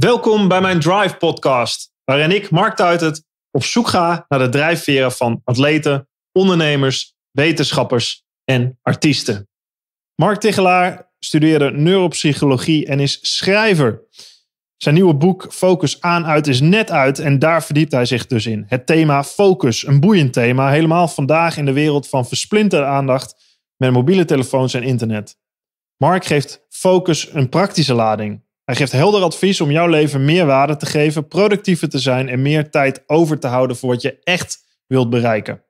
Welkom bij mijn Drive podcast, waarin ik, Mark Tuitert, op zoek ga naar de drijfveren van atleten, ondernemers, wetenschappers en artiesten. Mark Tegelaar studeerde neuropsychologie en is schrijver. Zijn nieuwe boek Focus aan uit is net uit en daar verdiept hij zich dus in. Het thema focus, een boeiend thema, helemaal vandaag in de wereld van versplinterde aandacht met mobiele telefoons en internet. Mark geeft focus een praktische lading. Hij geeft helder advies om jouw leven meer waarde te geven, productiever te zijn en meer tijd over te houden voor wat je echt wilt bereiken.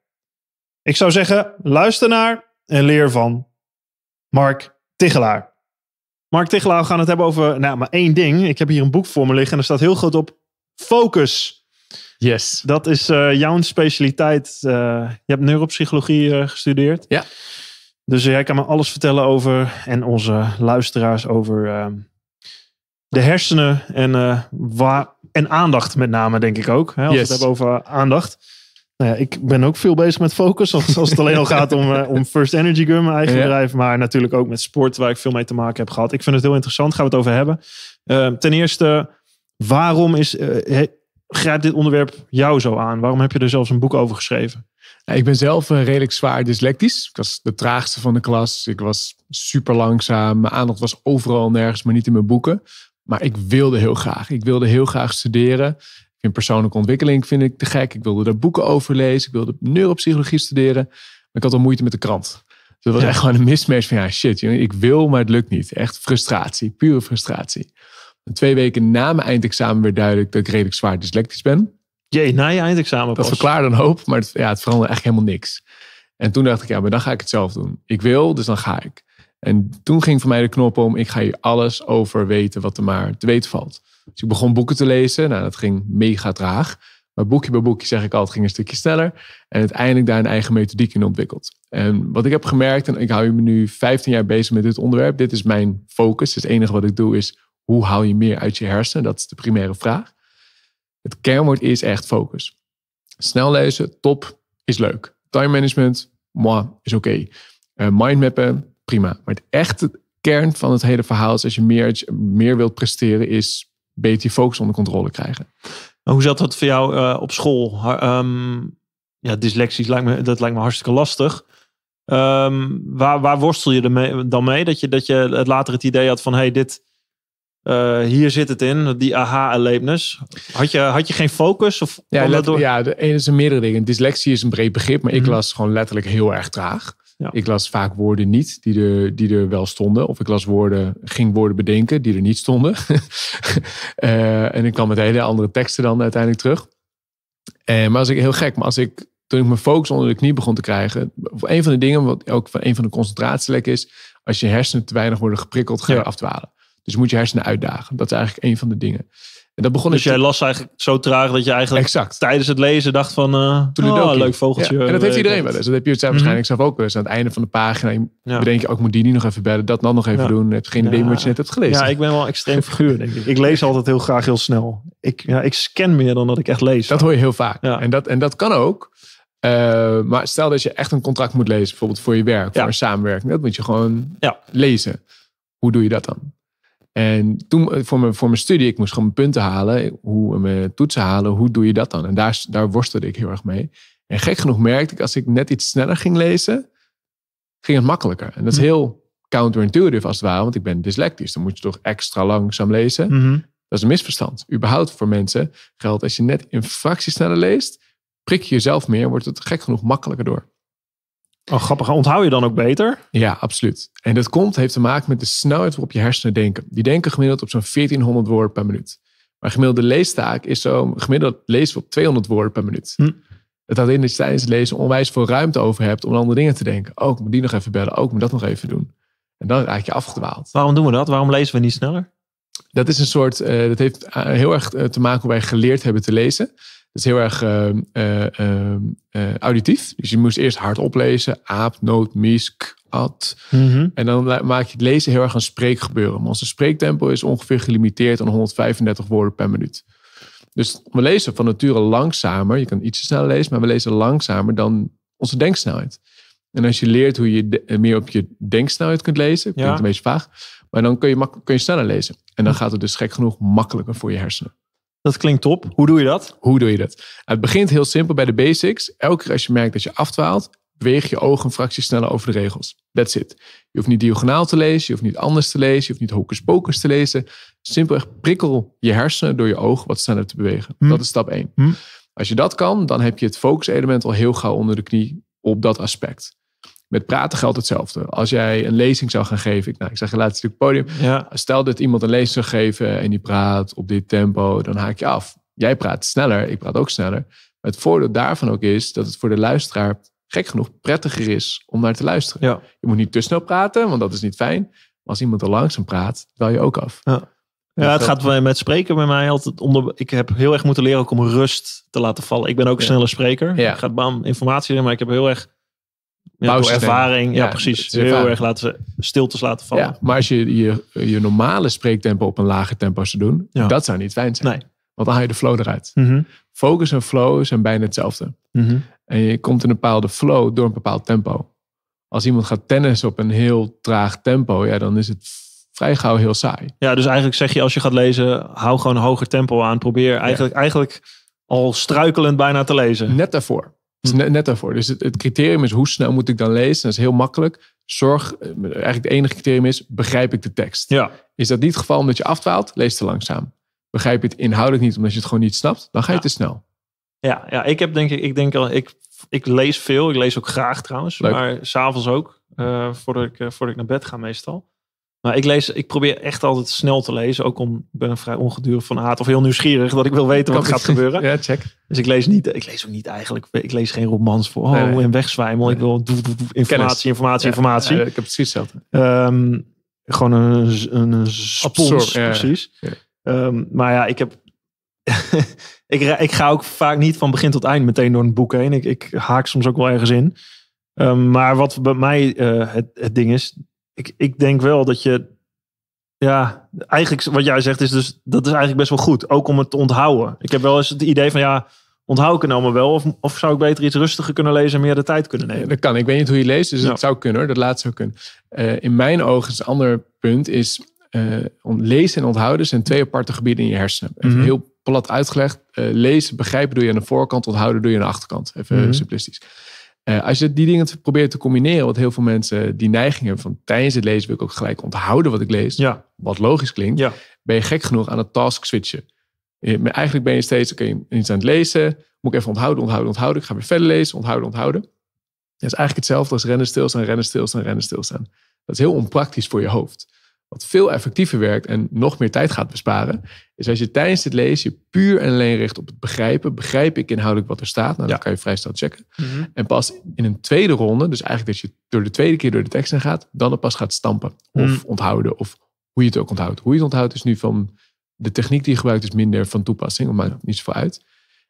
Ik zou zeggen, luister naar en leer van Mark Tichelaar. Mark Tichelaar, we gaan het hebben over nou, maar één ding. Ik heb hier een boek voor me liggen en er staat heel groot op focus. Yes. Dat is eh, jouw specialiteit. Eh, je hebt neuropsychologie eh, gestudeerd. Ja. Dus jij kan me alles vertellen over en onze luisteraars over ehm, de hersenen en, eh, waar, en aandacht met name, denk ik ook. Hè, als we het hebben over aandacht. Nou ja, ik ben ook veel bezig met focus, als, als het alleen al gaat om, eh, om First Energy Gun, mijn eigen bedrijf. Maar natuurlijk ook met sport, waar ik veel mee te maken heb gehad. Ik vind het heel interessant, gaan we het over hebben. Ehm, ten eerste, waarom is, eh, he, grijpt dit onderwerp jou zo aan? Waarom heb je er zelfs een boek over geschreven? ik ben zelf redelijk zwaar dyslectisch. Ik was de traagste van de klas. Ik was super langzaam. Mijn aandacht was overal nergens, maar niet in mijn boeken. Maar ik wilde heel graag. Ik wilde heel graag studeren. Ik vind persoonlijke ontwikkeling vind ik te gek. Ik wilde daar boeken over lezen. Ik wilde neuropsychologie studeren. Maar ik had al moeite met de krant. Dus dat was echt gewoon een mismatch van ja, shit, jongen, ik wil, maar het lukt niet. Echt frustratie, pure frustratie. En twee weken na mijn eindexamen werd duidelijk dat ik redelijk zwaar dyslectisch ben. Jee, na je eindexamen Dat verklaarde dan hoop, maar het, ja, het veranderde echt helemaal niks. En toen dacht ik, ja, maar dan ga ik het zelf doen. Ik wil, dus dan ga ik. En toen ging voor mij de knop om, ik ga hier alles over weten wat er maar te weten valt. Dus ik begon boeken te lezen. Nou, dat ging mega traag. Maar boekje bij boekje, zeg ik het ging een stukje sneller. En uiteindelijk daar een eigen methodiek in ontwikkeld. En wat ik heb gemerkt, en ik hou me nu 15 jaar bezig met dit onderwerp. Dit is mijn focus. Dus het enige wat ik doe is, hoe haal je meer uit je hersenen? Dat is de primaire vraag. Het kernwoord is echt focus. Snel lezen, top, is leuk. Time management, moi, is oké. Okay. Uh, eh, mindmappen, prima. Maar het echte kern van het hele verhaal is als je meer, meer wilt presteren, is beter je focus onder controle krijgen. Maar hoe zat dat voor jou eh, op school? Um, ja, dyslexie lijkt me, dat lijkt me hartstikke lastig. Ehm, waar, waar worstel je ermee, dan mee? Dat je, dat je het later het idee had van hey, dit, eh, hier zit het in, die aha-erlevenis. Had je, had je geen focus? Of ja, let, ja de ene is een meerdere dingen. Dyslexie is een breed begrip, maar ik mhm. las gewoon letterlijk heel erg traag. Ik las vaak woorden niet die er, die er wel stonden. Of ik las woorden, ging woorden bedenken die er niet stonden. Eh, en ik kwam met hele andere teksten dan uiteindelijk terug. En eh, maar als ik heel gek, maar als ik toen ik mijn focus onder de knie begon te krijgen. Een van de dingen, wat ook van een van de concentratielekken is. Als je hersenen te weinig worden geprikkeld, ga je afdwalen. Dus moet je hersenen uitdagen. Dat is eigenlijk een van de dingen dat begon dus jij las eigenlijk zo traag dat je eigenlijk tijdens het lezen dacht van... Uh, oh, leuk vogeltje. En dat eh, heeft iedereen wel eens. Dat heb je het waarschijnlijk mhm. zelf ook wel eens. Aan het einde van de pagina ja. bedenk je, ook oh, moet die niet nog even bellen. Dat dan nog even doen. Heb heb geen idee wat je net hebt gelezen. Ja, ik ben wel een extreem figuur denk ik. Ik lees altijd heel graag heel snel. Ik, ja, ik scan meer dan dat ik echt lees. Dat hoor je heel vaak. En, dat, en dat kan ook. Eh, maar stel dat je echt een contract moet lezen. Bijvoorbeeld voor je werk, voor een samenwerking. Dat moet je gewoon lezen. Hoe doe je dat dan? En toen eh, voor mijn, voor mijn studie, ik moest gewoon punten halen, hoe, eh, mijn toetsen halen, hoe doe je dat dan? En daar, daar worstelde ik heel erg mee. En gek genoeg merkte ik, als ik net iets sneller ging lezen, ging het makkelijker. En dat is hm. heel counterintuitive als het ware, want ik ben dyslectisch. Dan moet je toch extra langzaam lezen. Mhm. Dat is een misverstand. Überhaupt voor mensen geldt, als je net in fractie sneller leest, prik je jezelf meer, wordt het gek genoeg makkelijker door. Oh, grappig. Onthoud je dan ook beter? Ja, absoluut. En dat komt, heeft te maken met de snelheid waarop je hersenen denken. Die denken gemiddeld op zo'n 1400 woorden per minuut. Maar gemiddelde leestaak is zo gemiddeld lezen we op 200 woorden per minuut. Hm. Het had in dat tijdens lezen onwijs veel ruimte over hebt om andere dingen te denken. Ook oh, ik moet die nog even bellen. Ook oh, moet dat nog even doen. En dan raak je afgedwaald. Waarom doen we dat? Waarom lezen we niet sneller? Dat is een soort, eh, dat heeft eh, heel erg eh, te maken hoe wij geleerd hebben te lezen is heel erg eh, eh, ehm, eh, auditief. Dus je moest eerst hard oplezen. Aap, noot, mis, at. Mhm. En dan maak je het lezen heel erg een spreekgebeuren. Maar onze spreektempo is ongeveer gelimiteerd aan 135 woorden per minuut. Dus we lezen van nature langzamer. Je kan iets sneller lezen, maar we lezen langzamer dan onze denksnelheid. En als je leert hoe je meer op je denksnelheid kunt lezen, klinkt ja. een beetje vaag, maar dan kun je, kun je sneller lezen. En dan hm. gaat het dus gek genoeg makkelijker voor je hersenen. Dat klinkt top. Hoe doe je dat? Hoe doe je dat? Het begint heel simpel bij de basics. Elke keer als je merkt dat je afdwaalt, beweeg je ogen een fractie sneller over de regels. That's it. Je hoeft niet diagonaal te lezen, je hoeft niet anders te lezen, je hoeft niet hocus pocus te lezen. Simpelweg prikkel je hersenen door je ogen wat sneller te bewegen. Hm. Dat is stap 1. Hm. Als je dat kan, dan heb je het focuselement al heel gauw onder de knie op dat aspect. Met praten geldt hetzelfde. Als jij een lezing zou gaan geven, ik, nou, ik zeg laatst stuk podium. Ja. Stel dat iemand een lezing zou geven en die praat op dit tempo, dan haak je af. Jij praat sneller, ik praat ook sneller. Maar het voordeel daarvan ook is dat het voor de luisteraar gek genoeg prettiger is om naar te luisteren. Je moet niet te snel praten, want dat is niet fijn. Maar als iemand al langzaam praat, val je ook af. Ja. Ja, het gaat met spreken bij mij altijd onder. Ik heb heel erg moeten leren ook om rust te laten vallen. Ik ben ook een snelle spreker. Ja. Ik ga bam informatie in, maar ik heb heel erg ja, door ervaring. Ja, precies. Heel erg laten ze stiltes laten vallen. Ja, maar als je, je je normale spreektempo op een lager tempo zou doen, dat zou niet fijn zijn. Want dan haal je de flow eruit. Mhm. Focus en flow zijn bijna hetzelfde. Mhm. En je komt in een bepaalde flow door een bepaald tempo. Als iemand gaat tennis op een heel traag tempo, ja, dan is het vrij gauw heel saai. Ja, dus eigenlijk zeg je als je gaat lezen, hou gewoon een hoger tempo aan. Probeer eigenlijk, eigenlijk al struikelend bijna te lezen. Net daarvoor is net, daarvoor. Dus het, criterium is hoe snel moet ik dan lezen? Dat is heel makkelijk. Zorg, eh, eigenlijk het enige criterium is, begrijp ik de tekst? Ja. Is dat niet het geval omdat je afdwaalt? Lees te langzaam. Begrijp je het inhoudelijk niet omdat je het gewoon niet snapt? Dan ga je te snel. Ja, ja, ik heb denk ik, ik denk al, ik, ik lees veel. Ik lees ook graag trouwens, Leuk. maar s'avonds ook. Eh, voordat, ik, eh, voordat ik naar bed ga meestal. Maar ik, lees, ik probeer echt altijd snel te lezen. Ook om, ik ben vrij ongedurig van aard of heel nieuwsgierig dat ik wil weten wat gaat gebeuren. Ja, check. Dus ik lees niet, ik lees ook niet eigenlijk, ik lees geen romans voor oh, nee, nee. en wegzwijmel. Ik wil informatie, informatie, informatie. Ja, ik heb precies hetzelfde. Um, gewoon een, een, een ja, precies. Ehm, maar ja, ik heb, ik, ik ga ook vaak niet van begin tot eind meteen door een boek heen. Ik, ik haak soms ook wel ergens in. Ehm, maar wat bij mij eh, het, het ding is, ik, ik denk wel dat je. Ja, eigenlijk wat jij zegt is dus. Dat is eigenlijk best wel goed. Ook om het te onthouden. Ik heb wel eens het idee van ja. Onthoud ik het allemaal nou wel? Of, of zou ik beter iets rustiger kunnen lezen en meer de tijd kunnen nemen? dat kan. Ik weet niet hoe je leest, dus het zou kunnen hoor. Dat laatste zou kunnen. Eh, in mijn ogen is een ander punt is... Eh, lezen en onthouden zijn twee aparte gebieden in je hersenen. Even mhm. heel plat uitgelegd. Uh, lezen, begrijpen doe je aan de voorkant, onthouden doe je aan de achterkant. Even mhm. simplistisch. Eh, als je die dingen probeert te combineren, wat heel veel mensen die neiging hebben van tijdens het lezen wil ik ook gelijk onthouden wat ik lees, wat logisch klinkt, ben je gek genoeg aan het task switchen. Eigenlijk ben je steeds, oké, okay, iets aan het lezen, moet ik even onthouden, onthouden, onthouden, ik ga weer verder lezen, onthouden, onthouden. Dat is eigenlijk hetzelfde als rennen stilstaan, rennen stilstaan, rennen stilstaan. Dat is heel onpraktisch voor je hoofd. Wat veel effectiever werkt en nog meer tijd gaat besparen, is als je tijdens het lezen je puur en alleen richt op het begrijpen. Begrijp ik inhoudelijk wat er staat? Nou, dat kan je vrij snel checken. Mhm. En pas in een tweede ronde, dus eigenlijk dat je door de tweede keer door de tekst heen gaat, dan het pas gaat stampen of mhm. onthouden of hoe je het ook onthoudt. Hoe je het onthoudt is nu van de techniek die je gebruikt is minder van toepassing, maar maakt niet zoveel uit.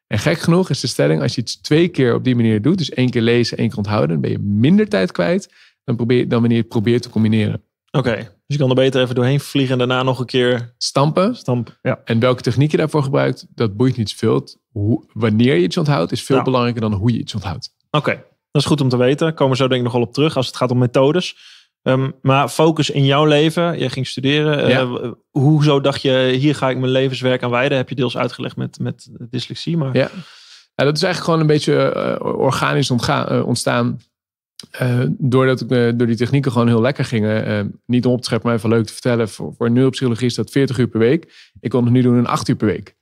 En gek genoeg is de stelling, als je iets twee keer op die manier doet, dus één keer lezen, één keer onthouden, dan ben je minder tijd kwijt dan, probeer, dan wanneer je het probeert te combineren. Oké, dus je kan er beter even doorheen vliegen en daarna nog een keer... Stampen. Stampen, ja. En welke techniek je daarvoor gebruikt, dat boeit niet zoveel. Hoe, wanneer je iets onthoudt, is veel belangrijker dan hoe je iets onthoudt. Oké, dat is goed om te weten. Komen we zo denk ik nogal op terug als het gaat om methodes. Ehm, maar focus in jouw leven. Je ging studeren. Eh, hoezo dacht je, hier ga ik mijn levenswerk aan wijden? Heb je deels uitgelegd met, met dyslexie. Maar... Ja. ja, dat is eigenlijk gewoon een beetje eh, organisch eh, ontstaan. Eh, doordat ik eh, door die technieken gewoon heel lekker gingen. Eh, niet om op te scheppen, maar even leuk te vertellen. Voor, een neuropsychologie is dat 40 uur per week. Ik kon het nu doen in 8 uur per week.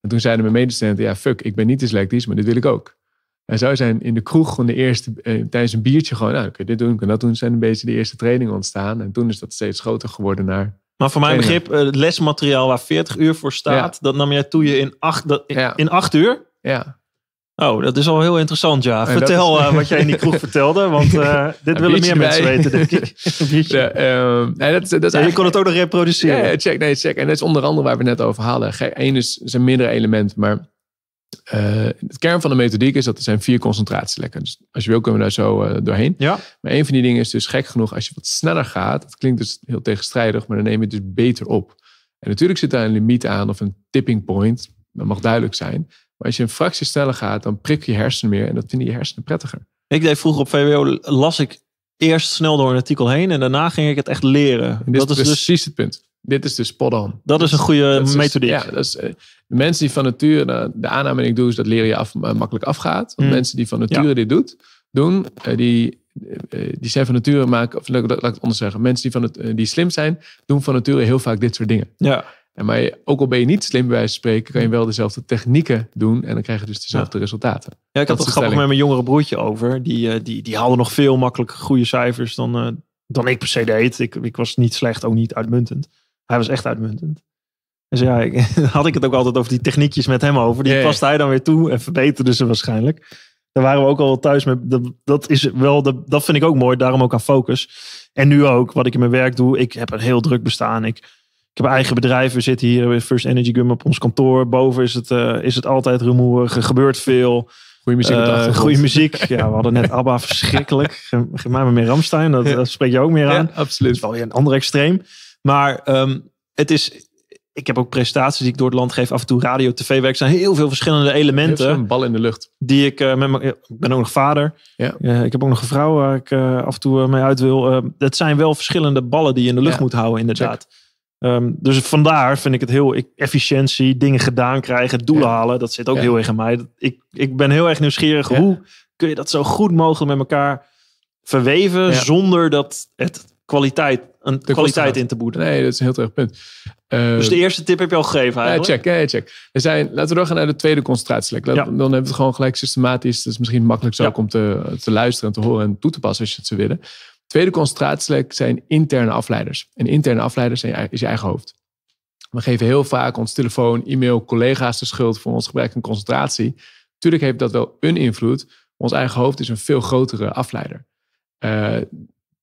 En toen zeiden mijn medestudenten, ja fuck, ik ben niet dyslectisch, maar dit wil ik ook. En zo zijn in de kroeg van de eerste, tijdens een biertje gewoon, nou, kun je dit doen, kun je dat doen. Zijn een beetje de eerste trainingen ontstaan. En toen is dat steeds groter geworden naar maar voor mijn begrip, lesmateriaal waar 40 uur voor staat, dat nam jij toe je in acht, uur. Ja. Oh, dat is al heel interessant, ja. Vertel eh, wat jij in die kroeg vertelde, want eh, dit willen meer mensen weten, denk ik. Ehm, nee, dat, dat ja, je kon het ook nog reproduceren. check, nee, check. En dat is onder andere waar we net over hadden. Eén is, is een meerdere element, maar eh, het kern van de methodiek is dat er zijn vier concentratielekken. Dus als je wil, kunnen we daar zo doorheen. Ja. Maar een van die dingen is dus gek genoeg, als je wat sneller gaat, dat klinkt dus heel tegenstrijdig, maar dan neem je het dus beter op. En natuurlijk zit daar een limiet aan of een tipping point. Dat mag duidelijk zijn. Maar als je een fractie stellen gaat, dan prik je hersenen meer. En dat vinden je hersenen prettiger. Ik deed vroeger op VWO, las ik eerst snel door een artikel heen. En daarna ging ik het echt leren. dat is dus precies het punt. Dit is de dus spot on. Dat is een dus goede methode. ja, dat is, eh, de mensen die van nature, nou, de aanname die ik doe, is dat leren je af, eh, makkelijk afgaat. Want hmm. mensen die van nature dit doet, doen, eh, die, die zijn van nature maken, of laat ik het anders zeggen, mensen die, van het, die slim zijn, doen van nature heel vaak dit soort dingen. Ja. En maar ook al ben je niet slim bij wijze van spreken, kan je wel dezelfde technieken doen en dan krijg je dus dezelfde resultaten. Ja, ik had het grappig met mijn jongere broertje over. Die, eh, die, die haalde nog veel makkelijker goede cijfers dan, eh, dan ik per se deed. Ik, ik was niet slecht, ook niet uitmuntend. Hij was echt uitmuntend. Dus ja, ik, had ik het ook altijd over die techniekjes met hem over. Die paste past hij dan weer toe en verbeterde ze waarschijnlijk. Daar waren we ook al thuis mee. Dat, is wel, dat, dat vind ik ook mooi. Daarom ook aan focus. En nu ook, wat ik in mijn werk doe. Ik heb een heel druk bestaan. Ik ik heb eigen bedrijf. We zitten hier bij First Energy Gum op ons kantoor. Boven is het, eh, is het altijd rumoerig. Er gebeurt veel. Goeie muziek. Uh, eh, goede muziek. Ja, we hadden net ABBA verschrikkelijk. Geef mij maar meer Ramstein. Dat, spreek je ook meer aan. Ja, absoluut. Dat is wel weer een ander extreem. Maar ehm, het is... Ik heb ook presentaties die ik door het land geef. Af en toe radio, tv werk. zijn heel veel verschillende elementen. Een bal in de lucht. Die ik eh, met Ik ben ook nog vader. Ja. ik heb ook nog een vrouw waar ik af en toe mee uit wil. dat zijn wel verschillende ballen die je in de lucht moet houden inderdaad. Ehm, dus vandaar vind ik het heel ik, e-, efficiëntie, dingen gedaan krijgen, doelen halen. Dat zit ook heel erg in mij. Ik, ik ben heel erg nieuwsgierig. Hoe kun je dat zo goed mogelijk met elkaar verweven zonder dat het kwaliteit, een de kwaliteit in te boeten? Nee, dat is een heel terecht punt. Ehm, dus de eerste tip heb je al gegeven Ja, check. Ja, check. Er zijn, laten we doorgaan naar de tweede concentratielek. Dan hebben we het gewoon gelijk systematisch. Dat is misschien makkelijk zo om te, te luisteren en te horen en toe te passen als je het zou willen. Tweede concentratieslek zijn interne afleiders. En interne afleiders zijn, is je eigen hoofd. We geven heel vaak ons telefoon, e-mail, collega's de schuld voor ons gebrek aan concentratie. Tuurlijk heeft dat wel een invloed. Ons eigen hoofd is een veel grotere afleider. Eh,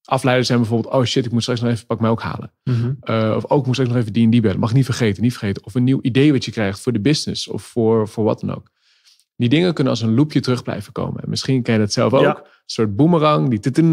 afleiders zijn bijvoorbeeld, oh shit, ik moet straks nog even pak pak melk halen. Mhm. Eh, of ook oh, ik moet straks nog even die en die bellen. Mag niet vergeten, niet vergeten. Of een nieuw idee wat je krijgt voor de business of voor, voor wat dan ook die dingen kunnen als een loopje terug blijven komen. misschien ken je dat zelf ook. Een soort boemerang, die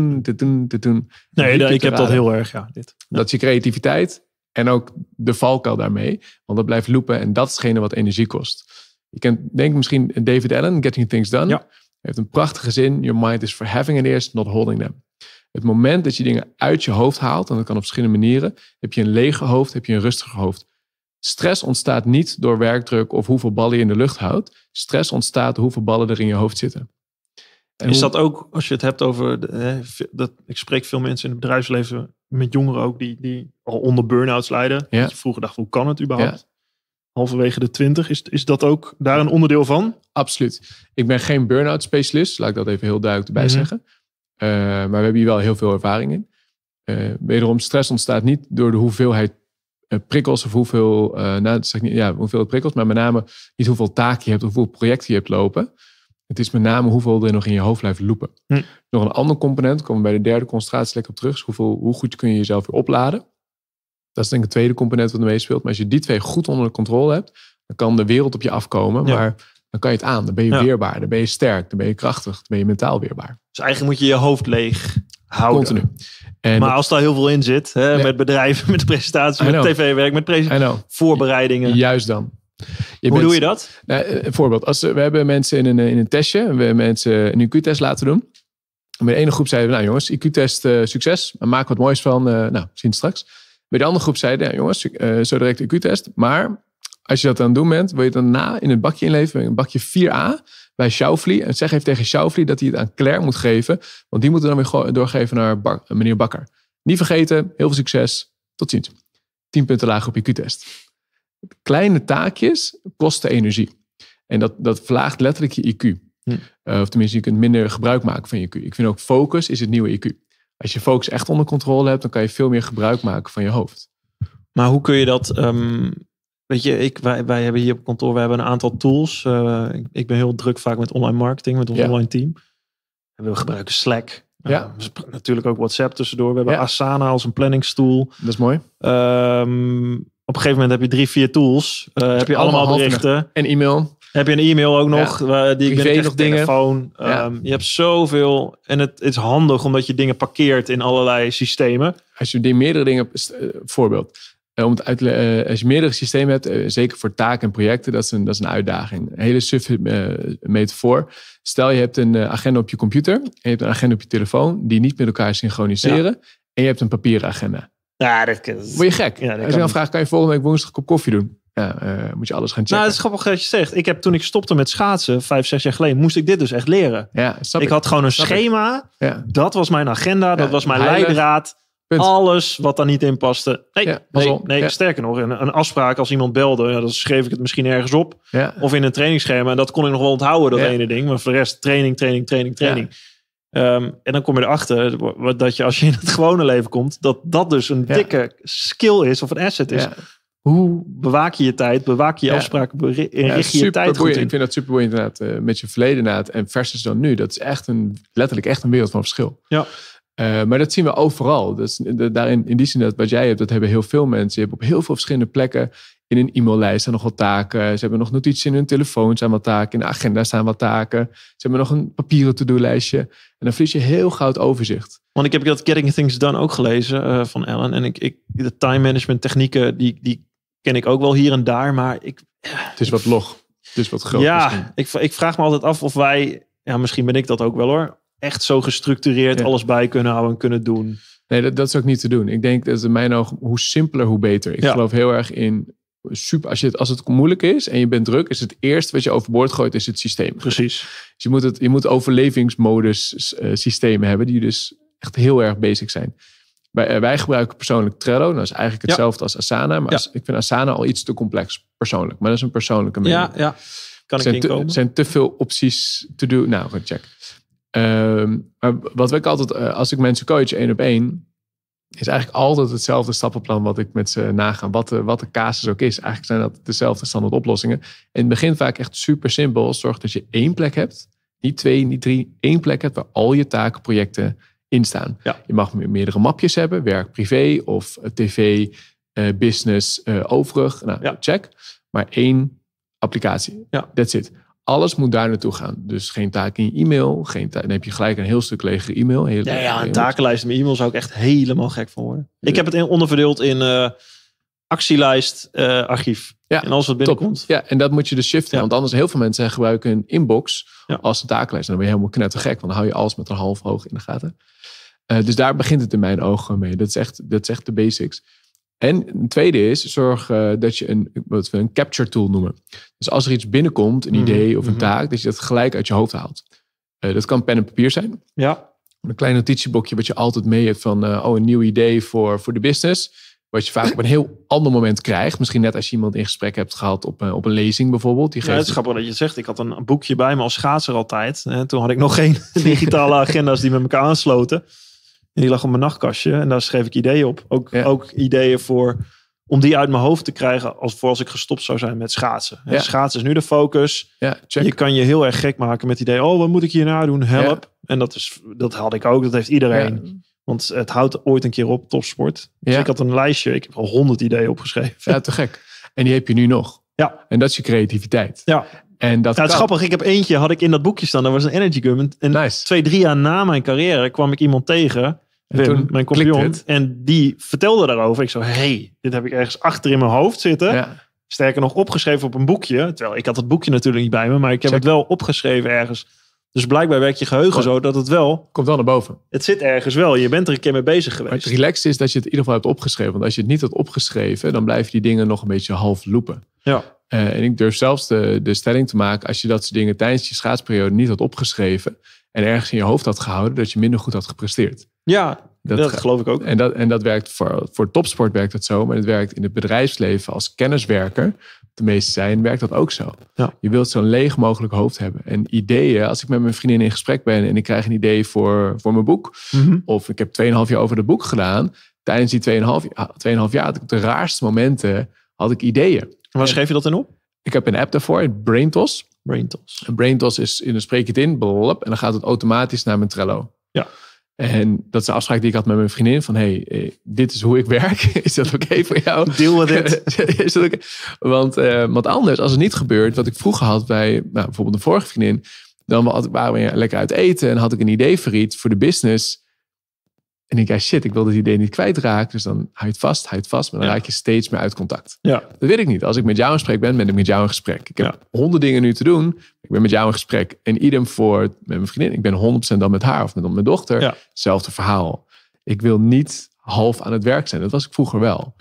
Nee, ik heb dat heel erg, ja. Dit. Dat is je creativiteit en ook de valkuil daarmee. Want dat blijft loopen en dat is wat energie kost. Je kent, denk misschien David Allen, Getting Things Done. Ja. heeft een prachtige zin. Your mind is for having it is, not holding them. Het moment dat je dingen uit je hoofd haalt, en dat kan op verschillende manieren, heb je een lege hoofd, heb je een rustiger hoofd. Stress ontstaat niet door werkdruk of hoeveel ballen je in de lucht houdt. Stress ontstaat hoeveel ballen er in je hoofd zitten. En is dat ook, als je het hebt over, de, hè, dat, ik spreek veel mensen in het bedrijfsleven, met jongeren ook, die, die al onder burn-outs lijden. Ja. Je vroeger dacht, hoe kan het überhaupt? Ja. Halverwege de twintig, is, is dat ook daar een onderdeel van? Absoluut. Ik ben geen burn-out specialist, laat ik dat even heel duidelijk erbij mhm. zeggen. Eh, maar we hebben hier wel heel veel ervaring in. Uh, wederom, stress ontstaat niet door de hoeveelheid eh, prikkels of hoeveel, eh, nou, zeg niet, ja, hoeveel prikkels, maar met name niet hoeveel taken je hebt, of hoeveel projecten je hebt lopen. Het is met name hoeveel er nog in je hoofd blijft lopen. Hm. Nog een ander component, komen we bij de derde concentratie lekker op terug, is hoeveel, hoe goed kun je jezelf weer opladen. Dat is denk ik het tweede component wat meespeelt. Maar als je die twee goed onder controle hebt, dan kan de wereld op je afkomen. Maar dan kan je het aan. Dan ben je weerbaar. Dan ben je sterk. Dan ben je krachtig. Dan ben je mentaal weerbaar. Dus eigenlijk moet je je hoofd leeg Continu. En maar als daar heel veel in zit, hè, met bedrijven, met presentaties, met tv-werk, met presentaties, voorbereidingen. Juist dan. Je Hoe doe je dat? Nou, eh, een voorbeeld. Als, eh, we hebben mensen in een, eh, in een testje, we mensen een IQ-test laten doen. En bij de ene groep zeiden we, nou jongens, IQ-test succes, maar maak wat moois van, uh, nou, zien straks. Bij de andere groep zeiden, ja jongens, zo direct IQ-test, maar als je dat aan het doen bent, wil je het daarna in het bakje inleveren, een bakje 4a bij Schaufli. En zeg even tegen Schaufli dat hij het aan Claire moet geven. Want die moeten dan weer doorgeven naar meneer Bakker. Niet vergeten, heel veel succes. Tot ziens. 10 punten lager op je Q-test. Kleine taakjes kosten energie. En dat, dat verlaagt letterlijk je IQ. Hm. Eh, of tenminste, je kunt minder gebruik maken van je IQ. Ik vind ook focus is het nieuwe IQ. Als je focus echt onder controle hebt, dan kan je veel meer gebruik maken van je hoofd. Maar hoe kun je dat ehm, Weet je, ik, wij, wij hebben hier op kantoor We hebben een aantal tools. Eh, ik, ben heel druk vaak met online marketing, met ons online team. En we gebruiken Slack. Eh, ja. natuurlijk ook WhatsApp tussendoor. We hebben Asana als een planningstoel. Dat is mooi. Ehm, op een gegeven moment heb je drie, vier tools. Eh, dus heb je allemaal, berichten. En e-mail. Heb je een e-mail ook nog? die Privé nog dingen. Telefoon. Ja. Ehm, je hebt zoveel. En het, het, is handig omdat je dingen parkeert in allerlei systemen. Als je meerdere dingen. Voorbeeld. Eh, om het uit uh, als je meerdere systemen hebt, eh, zeker voor taken en projecten, dat is een, dat is een uitdaging. Een hele suffe uh, metafoor. Stel je hebt een agenda op je computer en je hebt een agenda op je telefoon die niet met elkaar synchroniseren. En je hebt een papieren agenda. Ja, dat Word je gek? als je dan vraagt, kan je volgende week woensdag een kop koffie doen? Ja, moet je alles gaan checken. Nou, het is grappig dat je zegt. Ik heb toen ik stopte met schaatsen, vijf, zes jaar geleden, moest ik dit dus echt leren. Ja, ik, had gewoon een schema. Ja. Dat was mijn agenda, dat was mijn leidraad. Alles wat daar niet in paste. Nee, nee sterker nog, een, een, afspraak als iemand belde, ja, dan schreef ik het misschien ergens op. Of in een trainingsschema. En dat kon ik nog wel onthouden, dat ene ding. Maar voor de rest training, training, training, training. Ehm, en dan kom je erachter eh, dat je als je in het gewone leven komt, dat dat dus een dikke skill is of een asset is. Hoe bewaak je je tijd? Bewaak je je afspraken? Eh, richt je je tijd Ik vind dat super inderdaad. Eh, met je verleden inderdaad en versus dan nu. Dat is echt een, letterlijk echt een wereld van verschil. Ja. Eh, maar dat zien we overal. Dus eh, daarin, in die zin dat wat jij hebt, dat hebben heel veel mensen. Je hebt op heel veel verschillende plekken in een e-maillijst staan nog wat taken. Ze hebben nog notities in hun telefoon staan wat taken. In de agenda staan wat taken. Ze hebben nog een papieren to-do-lijstje. En dan verlies je heel gauw overzicht. Want ik heb dat Getting Things Done ook gelezen eh, van Ellen. En ik, ik, de time management technieken, die, die ken ik ook wel hier en daar. Maar ik... het is wat log. Het is wat groot. Ja, ik, ik vraag me altijd af of wij... Ja, misschien ben ik dat ook wel hoor echt zo gestructureerd alles bij kunnen houden en kunnen doen. Nee, dat, dat, is ook niet te doen. Ik denk dat in mijn ogen, hoe simpeler, hoe beter. Ik geloof heel erg in super. Als, je het, als het moeilijk is en je bent druk, is het eerst wat je overboord gooit, is het systeem. Precies. Dus je moet, het, je moet overlevingsmodus eh, systemen hebben die dus echt heel erg basic zijn. Wij, eh, wij gebruiken persoonlijk Trello. Dat is eigenlijk hetzelfde als Asana. Maar ik vind Asana al iets te complex persoonlijk. Maar dat is een persoonlijke mening. Ja, ja. Kan ik inkomen? Er zijn te veel opties te doen. Nou, gaan check. Ehm, maar wat ik altijd, eh, als ik mensen coach één op één, is eigenlijk altijd hetzelfde stappenplan wat ik met ze naga. Wat de, wat de casus ook is. Eigenlijk zijn dat dezelfde standaard oplossingen. In het begin vaak echt super simpel. Zorg dat je één plek hebt. Niet twee, niet drie. één plek hebt waar al je taken, projecten in staan. Je mag meerdere mapjes hebben. Werk, privé of eh, tv, eh, business, overig. Nou, check. Maar één applicatie. Ja. That's it alles moet daar naartoe gaan. Dus geen taak in je e-mail. Geen tijd. dan heb je gelijk een heel stuk lege e-mail. Heel ja, ja, een takenlijst met e-mail zou ik echt helemaal gek van worden. Ik heb het onderverdeeld in eh, actielijst, eh, archief. Ja, en alles wat binnenkomt. Ja, en dat moet je dus shiften. Want anders heel veel mensen gebruiken een inbox als een takenlijst. En dan ben je helemaal knettergek. Want dan hou je alles met een half hoog in de gaten. Eh, dus daar begint het in mijn ogen mee. Dat is echt, dat is echt de basics. En een tweede is, zorg eh, dat je een, wat we een capture tool noemen. Dus als er iets binnenkomt, een mhm, idee of een mhm. taak, dat je dat gelijk uit je hoofd haalt. Eh, dat kan pen en papier zijn. Ja. Een klein notitieboekje wat je altijd mee hebt van, eh, oh, een nieuw idee voor, voor de business. Wat je vaak op een heel ander moment krijgt. Misschien net als je iemand in gesprek hebt gehad op, op een lezing bijvoorbeeld. Die geeft... Ja, het is grappig dat je zegt. Ik had een boekje bij me als schaatser altijd. Hè. Toen had ik nog geen digitale agenda's die met elkaar aansloten die lag op mijn nachtkastje. En daar schreef ik ideeën op. Ook, ook ideeën voor om die uit mijn hoofd te krijgen als voor als ik gestopt zou zijn met schaatsen. Ja. Schaatsen is nu de focus. Ja, je kan je heel erg gek maken met het idee, oh, wat moet ik hierna nou doen? Help. En dat, is, dat had ik ook, dat heeft iedereen. Want het houdt ooit een keer op, topsport. Dus ik had een lijstje, ik heb al honderd ideeën opgeschreven. Ja, te gek. En die heb je nu nog. Ja. En dat is je creativiteit. Ja. En dat ja, het is grappig, ik heb eentje, had ik in dat boekje staan, dat was een energy gum. En twee, drie jaar na mijn carrière kwam ik iemand tegen en toen mijn compagnon. En die vertelde daarover. Ik zo, hey, dit heb ik ergens achter in mijn hoofd zitten. Sterker nog, opgeschreven op een boekje. Terwijl ik had het boekje natuurlijk niet bij me, maar ik heb het wel opgeschreven ergens. Dus blijkbaar werkt je geheugen zo dat het wel... Komt wel naar boven. Het zit ergens wel. Je bent er een keer mee bezig geweest. Maar het relaxed is dat je het in ieder geval hebt opgeschreven. Want als je het niet had opgeschreven, dan blijven die dingen nog een beetje half loopen. Ja. Eh, en ik durf zelfs de, de stelling te maken, als je dat soort dingen tijdens je schaatsperiode niet had opgeschreven, en ergens in je hoofd had gehouden dat je minder goed had gepresteerd. Ja, dat, geloof ik ook. En dat, en dat werkt voor, voor topsport werkt dat zo, maar het werkt in het bedrijfsleven als kenniswerker. De meeste zijn werkt dat ook zo. Ja. Je wilt zo'n leeg mogelijk hoofd hebben. En ideeën, als ik met mijn vriendin in gesprek ben en ik krijg een idee voor, voor mijn boek, mhm. of ik heb 2,5 jaar over het boek gedaan, tijdens die 2,5 jaar had ik op de raarste momenten had ik ideeën. waar schreef je dat dan op? Ik heb een app daarvoor, Braintos. Braintos. En Braintos is, in een spreek je het in, blop, en dan gaat het automatisch naar mijn Trello. Ja. En dat is de afspraak die ik had met mijn vriendin. Van, hey, eh, dit is hoe ik werk. Is dat oké voor jou? Deal met dit is dat okay? want, uh, want anders, als het niet gebeurt, wat ik vroeger had bij nou, bijvoorbeeld de vorige vriendin, dan waren we lekker uit eten en had ik een idee voor iets voor de business. En ik denk, ja, shit, ik wil dit idee niet kwijtraken. Dus dan hou je het vast, hou het vast. Maar dan raak je steeds meer uit contact. Ja. Dat weet ik niet. Als ik met jou in gesprek ben, ben ik met jou in gesprek. Ik heb honderd dingen nu te doen. Ik ben met jou in gesprek. En idem voor met mijn vriendin. Ik ben 100% dan met haar of met mijn dochter. Hetzelfde verhaal. Ik wil niet half aan het werk zijn. Dat was ik vroeger wel.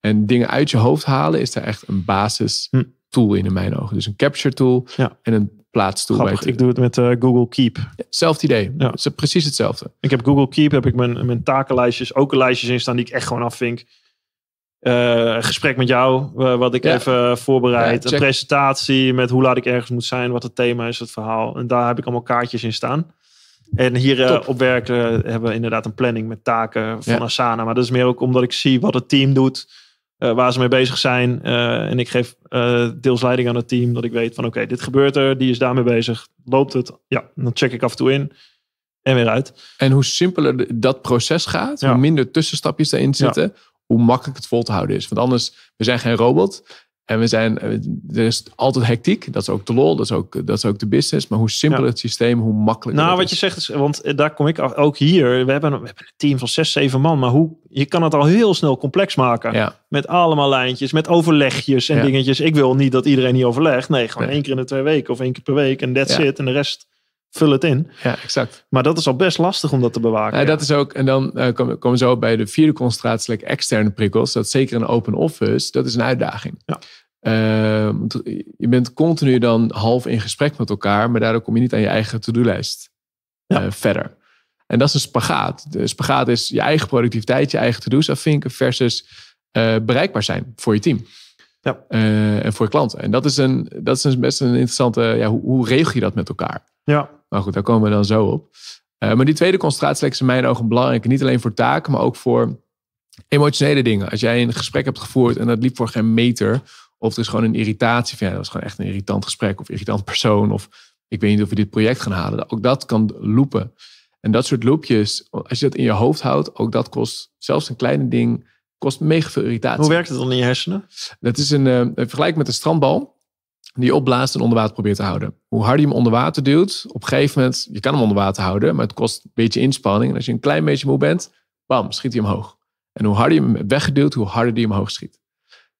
En dingen uit je hoofd halen is daar echt een basis hm tool in, in mijn ogen. Dus een capture tool en een plaatstoel. Grappig, ik doe het met eh, Google Keep. hetzelfde idee. Ja. Het is precies hetzelfde. Ik heb Google Keep, heb ik mijn, mijn takenlijstjes, ook een lijstjes in staan die ik echt gewoon afvink. Eh, gesprek met jou, wat ik even eh, voorbereid. een presentatie met hoe laat ik ergens moet zijn, wat het thema is, het verhaal. En daar heb ik allemaal kaartjes in staan. En hier op werk hebben we inderdaad een planning met taken van Asana. Maar dat is meer ook omdat ik zie wat het team doet eh, waar ze mee bezig zijn. Eh, en ik geef eh, deels leiding aan het team, dat ik weet van oké, dit gebeurt er, die is daarmee bezig, loopt het? Ja, dan check ik af en toe in en weer uit. En hoe simpeler dat proces gaat, hoe minder tussenstapjes erin zitten, hoe makkelijk het vol te houden is. Want anders, we zijn geen robot. En we zijn, eh, er is altijd hectiek. Dat is ook de lol, dat is ook, dat is ook de business. Maar hoe simpeler het systeem, hoe makkelijker. Nou, wat je zegt is, want eh, daar kom ik ook hier. We hebben, we hebben een team van zes, zeven man. Maar hoe, je kan het al heel snel complex maken. Met allemaal lijntjes, met overlegjes en dingetjes. Ik wil niet dat iedereen hier overlegt. Nee, gewoon één keer in de twee weken of één keer per week. En that's it. En de rest vul het in. Ja, exact. Maar dat is al best lastig om dat te bewaken. Ja, dat is ook, en dan eh, komen we zo bij de vierde concentratie, like externe prikkels. Dat zeker een open office, dat is een uitdaging. Ja. Eh, je bent continu dan half in gesprek met elkaar, maar daardoor kom je niet aan je eigen to-do-lijst eh, verder. En dat is een spagaat. De spagaat is je eigen productiviteit, je eigen to-do's afvinken versus bereikbaar zijn voor je team. Ja. en voor je klanten. En dat is, een, dat is een best een interessante, ja, hoe, hoe regel je dat met elkaar? Ja. Maar goed, daar komen we dan zo op. Eh, maar die tweede concentratie is in mijn ogen belangrijk. Niet alleen voor taken, maar ook voor emotionele dingen. Als jij een gesprek hebt gevoerd en dat liep voor geen meter. Of er is gewoon een irritatie van ja, dat is gewoon echt een irritant gesprek. Of irritant persoon. Of ik weet niet of we dit project gaan halen. Ook dat kan loopen. En dat soort loopjes, als je dat in je hoofd houdt, ook dat kost zelfs een kleine ding, kost mega veel irritatie. Hoe werkt het dan in je hersenen? Dat is een uh, vergelijk met een strandbal die opblaast en onder water probeert te houden. Hoe harder je hem onder water duwt, op een gegeven moment, je kan hem onder water houden, maar het kost een beetje inspanning. En als je een klein beetje moe bent, bam, schiet hij omhoog. En hoe harder je hem weggeduwd, hoe harder die omhoog schiet.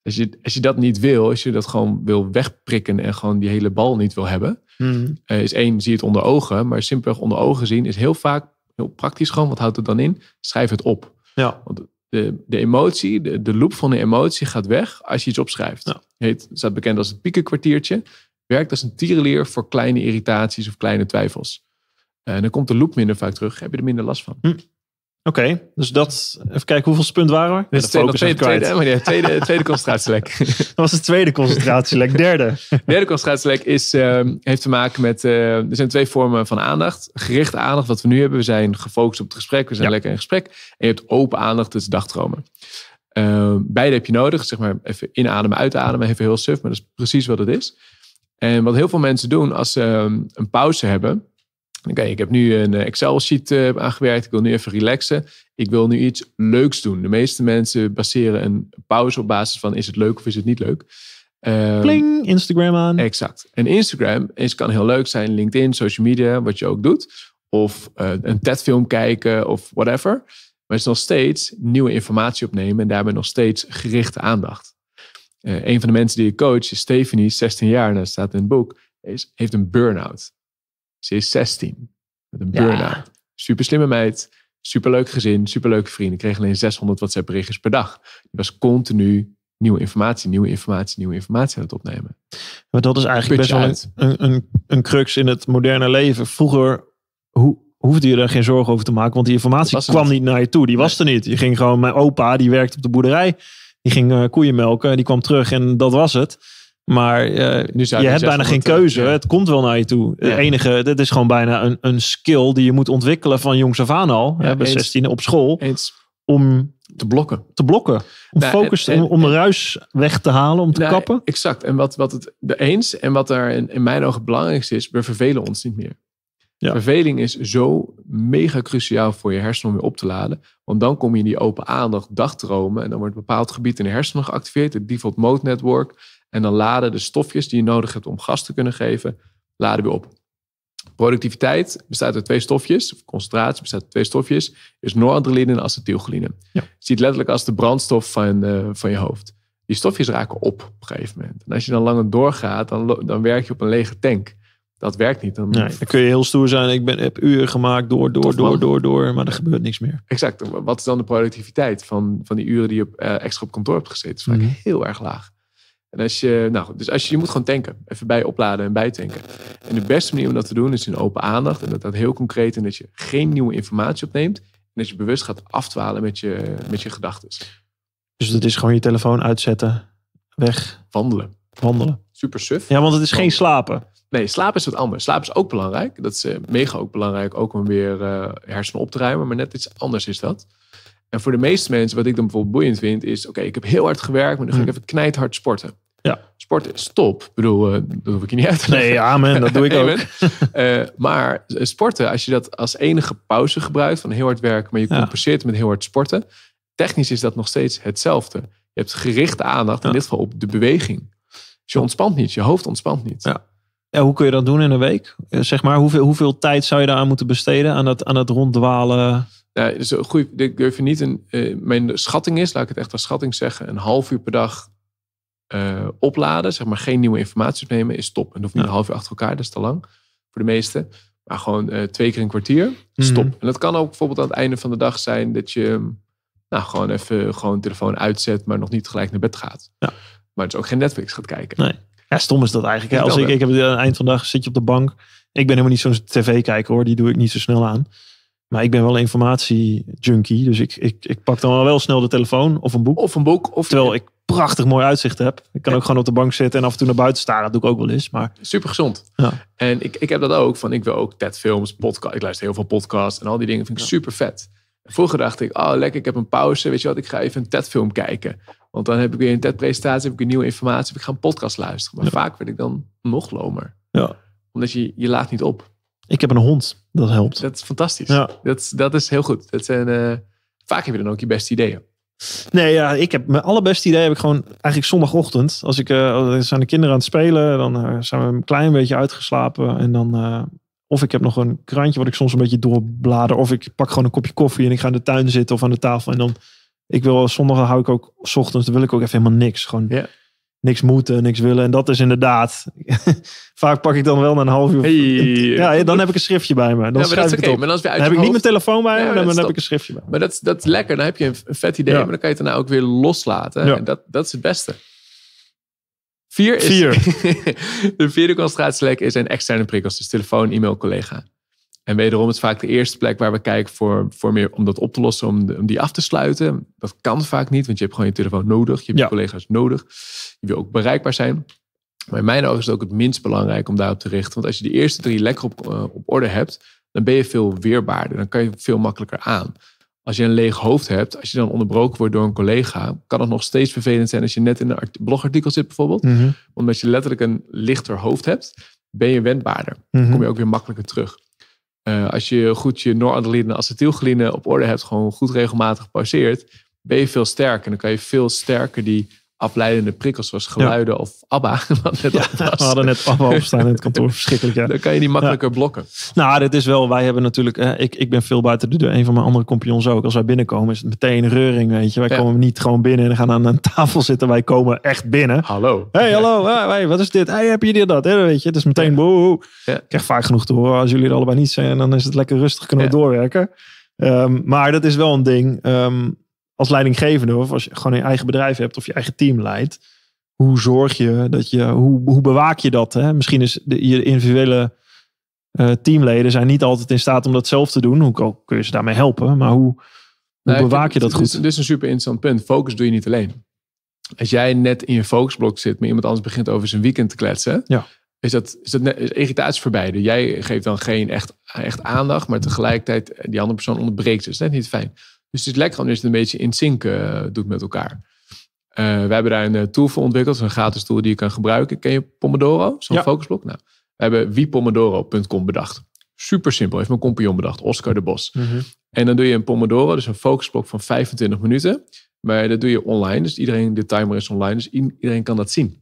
Als je, als je dat niet wil, als je dat gewoon wil wegprikken en gewoon die hele bal niet wil hebben, hmm. eh, is één, zie het onder ogen. Maar simpelweg onder ogen zien is heel vaak, heel praktisch gewoon, wat houdt het dan in? Schrijf het op. Ja. Want de, de emotie, de, de loop van de emotie gaat weg als je iets opschrijft. Het Heet, staat bekend als het piekenkwartiertje. Werkt als een tierenleer voor kleine irritaties of kleine twijfels. En dan komt de loop minder vaak terug, heb je er minder last van. Hm. Oké, dus dat. Even kijken hoeveel spunten waren we. Dit dus is tweede, tweede, tweede, tweede, concentratielek. dat was de tweede concentratielek. Derde. Derde concentratielek is, ehm, heeft te maken met. Eh, er zijn twee vormen van aandacht. Gerichte aandacht, wat we nu hebben. We zijn gefocust op het gesprek. We zijn lekker in gesprek. En je hebt open aandacht, dus is ehm, beide heb je nodig. Zeg maar even inademen, uitademen. Even heel suf, maar dat is precies wat het is. En wat heel veel mensen doen als ze ehm, een pauze hebben Oké, ik heb nu een eh, Excel-sheet uh, aangewerkt. Ik wil nu even relaxen. Ik wil nu iets leuks doen. De meeste mensen baseren een pauze op basis van is het leuk of is het niet leuk. Um, Pling, Instagram aan. Exact. En Instagram is, kan heel leuk zijn. LinkedIn, social media, wat je ook doet. Of eh, een TED-film kijken of whatever. Maar het is nog steeds nieuwe informatie opnemen en daarbij nog steeds gerichte aandacht. Uh, een van de mensen die ik coach is Stephanie, 16 jaar, en dat staat in het boek, is, heeft een burn-out. Ze is 16. Met een burn-out. Super slimme meid. Superleuk gezin. Superleuke vrienden. Kreeg alleen 600 WhatsApp berichtjes per dag. Die was continu nieuwe informatie, nieuwe informatie, nieuwe informatie aan het opnemen. Maar dat is eigenlijk best wel een, een, een, crux in het moderne leven. Vroeger hoe, hoefde je er geen zorgen over te maken, want die informatie kwam niet naar je toe. Die was er niet. Je ging gewoon, mijn opa, die werkte op de boerderij, die ging eh, koeien melken, die kwam terug en dat was het. Maar uh, nu je hebt bijna geen keuze. Ja. Het komt wel naar je toe. Het enige, dit is gewoon bijna een, een skill die je moet ontwikkelen van jongs af aan al. Ja, bij 16 op school. Eens. Om te blokken. Te blokken. Om nou, focus, en, om, om ruis weg te halen, om te nou, kappen. Exact. En wat, wat het de eens en wat er in, in mijn ogen het belangrijkste is, we vervelen ons niet meer. Ja. Verveling is zo mega cruciaal voor je hersenen om weer op te laden. Want dan kom je in die open aandacht, dagdromen. En dan wordt een bepaald gebied in de hersenen geactiveerd. Het default mode network. En dan laden de stofjes die je nodig hebt om gas te kunnen geven, laden weer op. Productiviteit bestaat uit twee stofjes, of concentratie bestaat uit twee stofjes, is noradrenaline en acetylcholine. Ja. Je ziet letterlijk als de brandstof van, eh, van je hoofd. Die stofjes raken op op een gegeven moment. En als je dan langer doorgaat, dan, dan werk je op een lege tank. Dat werkt niet. Dan, kun je heel stoer zijn. Ik ben, heb uren gemaakt door, door, door, door, door. Maar er gebeurt niks meer. Exact. Wat is dan de productiviteit van, van die uren die je eh, extra op kantoor hebt gezeten? Dat is vaak mhm. heel erg laag nou, dus als je, je moet gewoon tanken. Even bij opladen en bijtanken. En de beste manier om dat te doen is in open aandacht. En dat dat heel concreet en dat je geen nieuwe informatie opneemt. En dat je bewust gaat afdwalen met je, met je gedachten. Dus dat is gewoon je telefoon uitzetten, weg. Wandelen. Wandelen. Super suf. Ja, want het is geen slapen. Nee, slaap is wat anders. Slaap is ook belangrijk. Dat is eh, mega ook belangrijk, ook om weer uh, hersenen op te ruimen. Maar net iets anders is dat. En voor de meeste mensen, wat ik dan bijvoorbeeld boeiend vind, is: oké, ik heb heel hard gewerkt, maar dan ga ik mm. even knijthard sporten. Ja. Sporten, stop. Ik bedoel, eh, dat hoef ik je niet uit te leggen. Nee, amen, dat doe ik ook. uh, maar eh, sporten, als je dat als enige pauze gebruikt van heel hard werken, maar je compenseert met heel hard sporten, technisch is dat nog steeds hetzelfde. Je hebt gerichte aandacht, in dit geval op de beweging. Dus je ontspant niet, je hoofd ontspant niet. Ja. Ja, hoe kun je dat doen in een week? Zeg maar, hoeveel, hoeveel tijd zou je daaraan moeten besteden aan dat, aan dat ronddwalen? Ja, dus een ik durf je niet een, eh, mijn schatting is, laat ik het echt als schatting zeggen, een half uur per dag eh, opladen, zeg maar geen nieuwe informatie opnemen, is top. En dan hoeft niet een half uur achter elkaar, dat is te lang voor de meeste. Maar gewoon eh, twee keer een kwartier, mhm. stop. En dat kan ook bijvoorbeeld aan het einde van de dag zijn dat je hm, nou, gewoon even gewoon telefoon uitzet, maar nog niet gelijk naar bed gaat. Ja. Maar is ook geen Netflix gaat kijken. Nee. Ja, stom is dat eigenlijk. Als ik, ik heb aan het eind van de dag zit je op de bank. Ik ben helemaal niet zo'n tv-kijker hoor, die doe ik niet zo snel aan. Maar ik ben wel een junkie, dus ik, ik, ik pak dan wel snel de telefoon of een boek. Of een boek. Of Terwijl ik prachtig mooi uitzicht heb. Ik kan ook gewoon op de bank zitten en af en toe naar buiten staren. Dat doe ik ook wel eens. Maar... Super gezond. Ja. En ik, ik heb dat ook. Van, ik wil ook TED-films, podcast. Ik luister heel veel podcasts en al die dingen vind ik super vet. Vroeger dacht ik, oh lekker, ik heb een pauze. Weet je wat, ik ga even een TED-film kijken. Want dan heb ik weer een TED-presentatie, heb ik een nieuwe informatie. Heb ik ga een podcast luisteren. Maar vaak werd ik dan nog lomer. Ja. Omdat je, je laat niet op. Ik heb een hond. Dat helpt. Dat is fantastisch. Ja. Dat, dat is heel goed. Dat zijn, eh, vaak heb je dan ook je beste ideeën. Nee, ja, ik heb mijn allerbeste idee heb ik gewoon eigenlijk zondagochtend. Als ik eh, zijn de kinderen aan het spelen, dan eh, zijn we een klein beetje uitgeslapen. En dan, of ik heb nog een krantje wat ik soms een beetje doorblader. Of ik pak gewoon een kopje koffie en ik ga in de tuin zitten of aan de tafel. En dan, ik wil zondag hou ik ook ochtends, wil ik ook even helemaal niks. Gewoon yeah niks moeten, niks willen. En dat is inderdaad. vaak pak ik dan wel na een half uur. Hey, ja, dan heb ik een schriftje bij me. Dan schrijf ik Maar dan, heb ik niet mijn telefoon bij me, dan, heb ik een schriftje bij me. Maar dat, dat is lekker. Dan heb je een vet idee, maar dan kan je het daarna ook weer loslaten. En dat, dat is het beste. Vier is... Vier. de vierde concentratielek is een externe prikkels. Dus telefoon, e-mail, collega. En wederom is vaak de eerste plek waar we kijken voor, voor meer om dat op te lossen, om, om die af te sluiten. Dat kan vaak niet, want je hebt gewoon je telefoon nodig, je hebt je collega's nodig. Je wil ook bereikbaar zijn. Maar in mijn ogen is het ook het minst belangrijk om daarop te richten. Want als je de eerste drie lekker op, eh, op orde hebt, dan ben je veel weerbaarder. Dan kan je veel makkelijker aan. Als je een leeg hoofd hebt, als je dan onderbroken wordt door een collega, kan het nog steeds vervelend zijn als je net in een blogartikel zit bijvoorbeeld. Mhm. Omdat je letterlijk een lichter hoofd hebt, ben je wendbaarder. Mhm. Dan kom je ook weer makkelijker terug. Eh, als je goed je noradrenaline en acetylcholine op orde hebt, gewoon goed regelmatig pauzeert, ben je veel sterker. En dan kan je veel sterker die afleidende prikkels zoals geluiden of ABBA. we hadden net ABBA opstaan in het kantoor. Verschrikkelijk, ja. Dan kan je die makkelijker blokken. Nou, dit is wel... Wij hebben natuurlijk... Eh, ik, ik ben veel buiten de deur. Een van mijn andere compagnons ook. Als wij binnenkomen is het meteen reuring, weet je. Wij komen niet gewoon binnen en gaan aan een tafel zitten. Wij komen echt binnen. Hallo. hey, hallo. Hey, wat is dit? hey, heb je dit dat? Hey, weet je, het is meteen boe. Ik krijg vaak genoeg te horen. Als jullie er allebei niet zijn, dan is het lekker rustig. Kunnen we doorwerken. Ehm, maar dat is wel een ding. Ehm, als leidinggevende, of als je gewoon een eigen bedrijf hebt of je eigen team leidt, hoe zorg je dat je, hoe, hoe bewaak je dat? Hè? Misschien is de, je individuele eh, teamleden zijn niet altijd in staat om dat zelf te doen. Hoe kun je ze daarmee helpen? Maar hoe, hoe bewaak je dat goed? Dit is een super interessant punt. Focus doe je niet alleen. Als jij net in je focusblok zit, maar iemand anders begint over zijn weekend te kletsen, ja. is dat, is dat is irritatie voor Jij geeft dan geen echt, echt aandacht, maar tegelijkertijd eh, die andere persoon onderbreekt. Dus dat is net niet fijn. Dus het is lekker omdat het een beetje in sync uh, doet met elkaar. Uh, we hebben daar een eh, tool voor ontwikkeld. een gratis tool die je kan gebruiken. Ken je Pomodoro? Zo'n focusblok? Nou, we hebben wiepomodoro.com bedacht. Super simpel. Heeft mijn compagnon bedacht. Oscar de Bos. Mhm. En dan doe je een Pomodoro. Dus een focusblok van 25 minuten. Maar dat doe je online. Dus iedereen, de timer is online. Dus iedereen kan dat zien.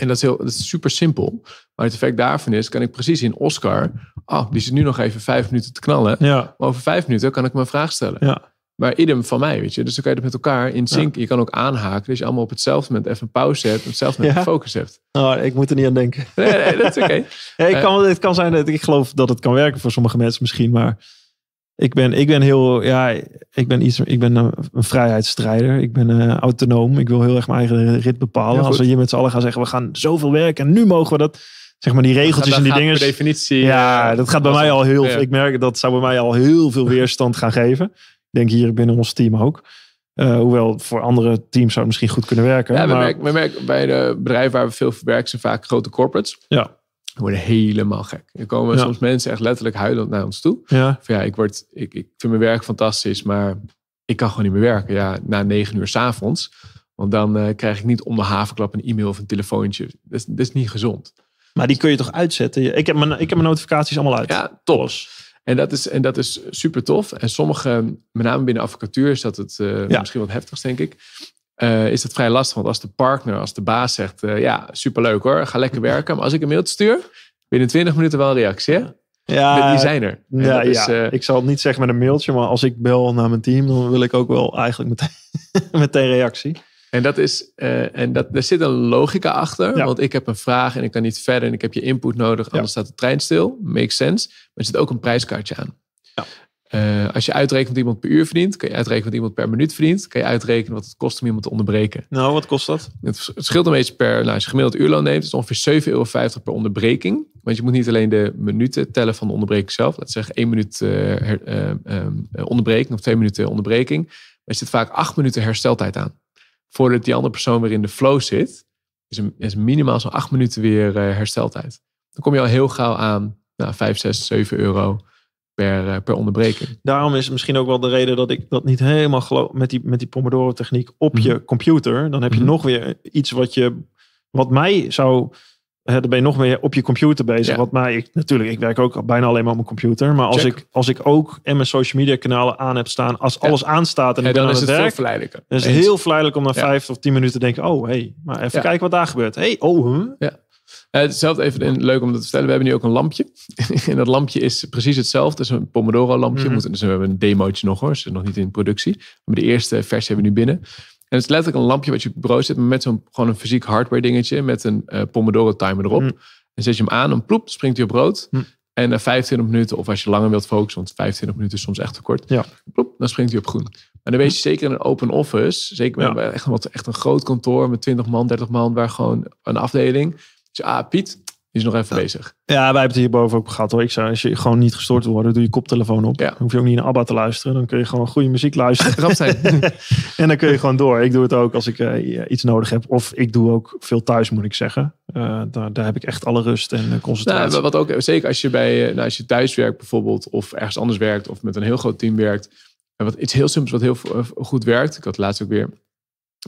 En dat is, heel, dat is super simpel. Maar het effect daarvan is, kan ik precies in Oscar... Oh, die zit nu nog even vijf minuten te knallen. Ja. Maar over vijf minuten kan ik mijn vraag stellen. Ja. Maar idem van mij, weet je. Dus dan kan je het met elkaar in sync. Je kan ook aanhaken. Dus je allemaal op hetzelfde moment even pauze hebt. Op hetzelfde moment ja. focus hebt. Oh, ik moet er niet aan denken. Nee, dat is oké. Eh, het kan zijn dat ik geloof dat het kan werken voor sommige mensen misschien. Maar ik ben, ik ben heel, ja, ik ben iets, ik ben een, vrijheidsstrijder. Ik ben eh, autonoom. Ik wil heel erg mijn eigen rit bepalen. Als we hier met z'n allen gaan zeggen, we gaan zoveel werken en nu mogen we dat. Zeg maar die regeltjes en die dingen. definitie. Ja, eh, dat gaat bij mij al heel ja. Ik merk dat zou bij mij al heel veel weerstand gaan geven. Ik denk hier binnen ons team ook. Eh, hoewel voor andere teams zou het misschien goed kunnen werken. Ja, we, merken, we merken bij de bedrijven waar we veel verwerken zijn vaak grote corporates. Ja worden helemaal gek. Er komen soms mensen echt letterlijk huilend naar ons toe. Ja. Van ja, ik, word, ik, ik vind mijn werk fantastisch, maar ik kan gewoon niet meer werken. Ja, na negen uur s'avonds. Want dan eh, krijg ik niet om de havenklap een e-mail of een telefoontje. Dat is, dat is niet gezond. Maar die kun je toch uitzetten? Ik heb mijn, ik heb mijn notificaties allemaal uit. Ja, tof. En dat, is, en dat is super tof. En sommige, met name binnen advocatuur, is dat het eh, misschien wat heftigst, denk ik. Eh, is dat vrij lastig. Want als de partner, als de baas zegt, uh, ja, superleuk hoor, ga lekker werken. Maar als ik een mailtje stuur, binnen 20 minuten wel een reactie. Ja, die zijn er. Ja, eh, ik zal het niet zeggen met een mailtje, maar als ik bel naar mijn team, dan wil ik ook wel eigenlijk meteen, meteen reactie. En dat is, en dat, er zit een logica achter, want ik heb een vraag en ik kan niet verder en ik heb je input nodig, anders staat de trein stil. Makes sense. Maar er zit ook een prijskaartje aan. Eh, als je uitrekent wat iemand per uur verdient, kan je uitrekenen wat iemand per minuut verdient. Kan je uitrekenen wat het kost om iemand te onderbreken. Nou, wat kost dat? Het scheelt een beetje per, nou, als je gemiddeld uurloon neemt, is ongeveer 7,50 euro per onderbreking. Want je moet niet alleen de minuten tellen van de onderbreking zelf. Laten we zeggen één minuut eh, eh, ehm, onderbreking of twee minuten onderbreking. Maar je zit vaak acht minuten hersteltijd aan. Voordat die andere persoon weer in de flow zit, is, een, is minimaal zo'n acht minuten weer hersteltijd. Dan kom je al heel gauw aan nou, 5, 6, 7 euro per, eh, per onderbreking. Daarom is misschien ook wel de reden dat ik dat niet helemaal geloof met die, met die Pomodoro techniek op mhm. je computer. Dan heb je mhm. nog weer iets wat je, wat mij zou dan ben je nog meer op je computer bezig. Wat mij, ik, natuurlijk, ik werk ook bijna alleen maar op mijn computer. Maar als ik, als ik ook en mijn social media kanalen aan heb staan, als alles aanstaat en, dan, is het, werk, veel is heel verleidelijk om na vijf of tien minuten te denken: oh hey, maar even kijken wat daar gebeurt. hey, oh, ja. Eh, hetzelfde even leuk om dat te vertellen. We hebben nu ook een lampje. en dat lampje is precies hetzelfde. Het is een Pomodoro-lampje. Mhm. dus we hebben een demootje nog hoor. Ze is nog niet in productie. Maar de eerste versie hebben we nu binnen. En het is letterlijk een lampje wat je op je bureau zit. Maar met zo'n gewoon een fysiek hardware dingetje. Met een eh, Pomodoro-timer erop. Mhm. En zet je hem aan en ploep, springt hij op rood. Mhm. En na 25 minuten, of als je langer wilt focussen, want 25 minuten is soms echt te kort. Ja. Ploep, dan springt hij op groen. En dan weet je zeker in een open office, zeker met ja. echt, echt een groot kantoor met 20 man, 30 man, waar gewoon een afdeling ja ah, Piet is nog even bezig. Ja, wij hebben het hierboven ook gehad hoor. Ik zei, als je gewoon niet gestoord wil worden, doe je koptelefoon op. Ja. hoef je ook niet naar ABBA te luisteren. Dan kun je gewoon goede muziek luisteren. zijn. en dan kun je gewoon door. Ik doe het ook als ik eh, iets nodig heb. Of ik doe ook veel thuis, moet ik zeggen. Eh, daar, daar, heb ik echt alle rust en eh, nou, concentratie. wat ook, zeker als je, bij, nou, als je thuis werkt bijvoorbeeld, of ergens anders werkt, of met een heel groot team werkt. En wat iets heel simpels wat heel goed werkt. Ik had laatst ook weer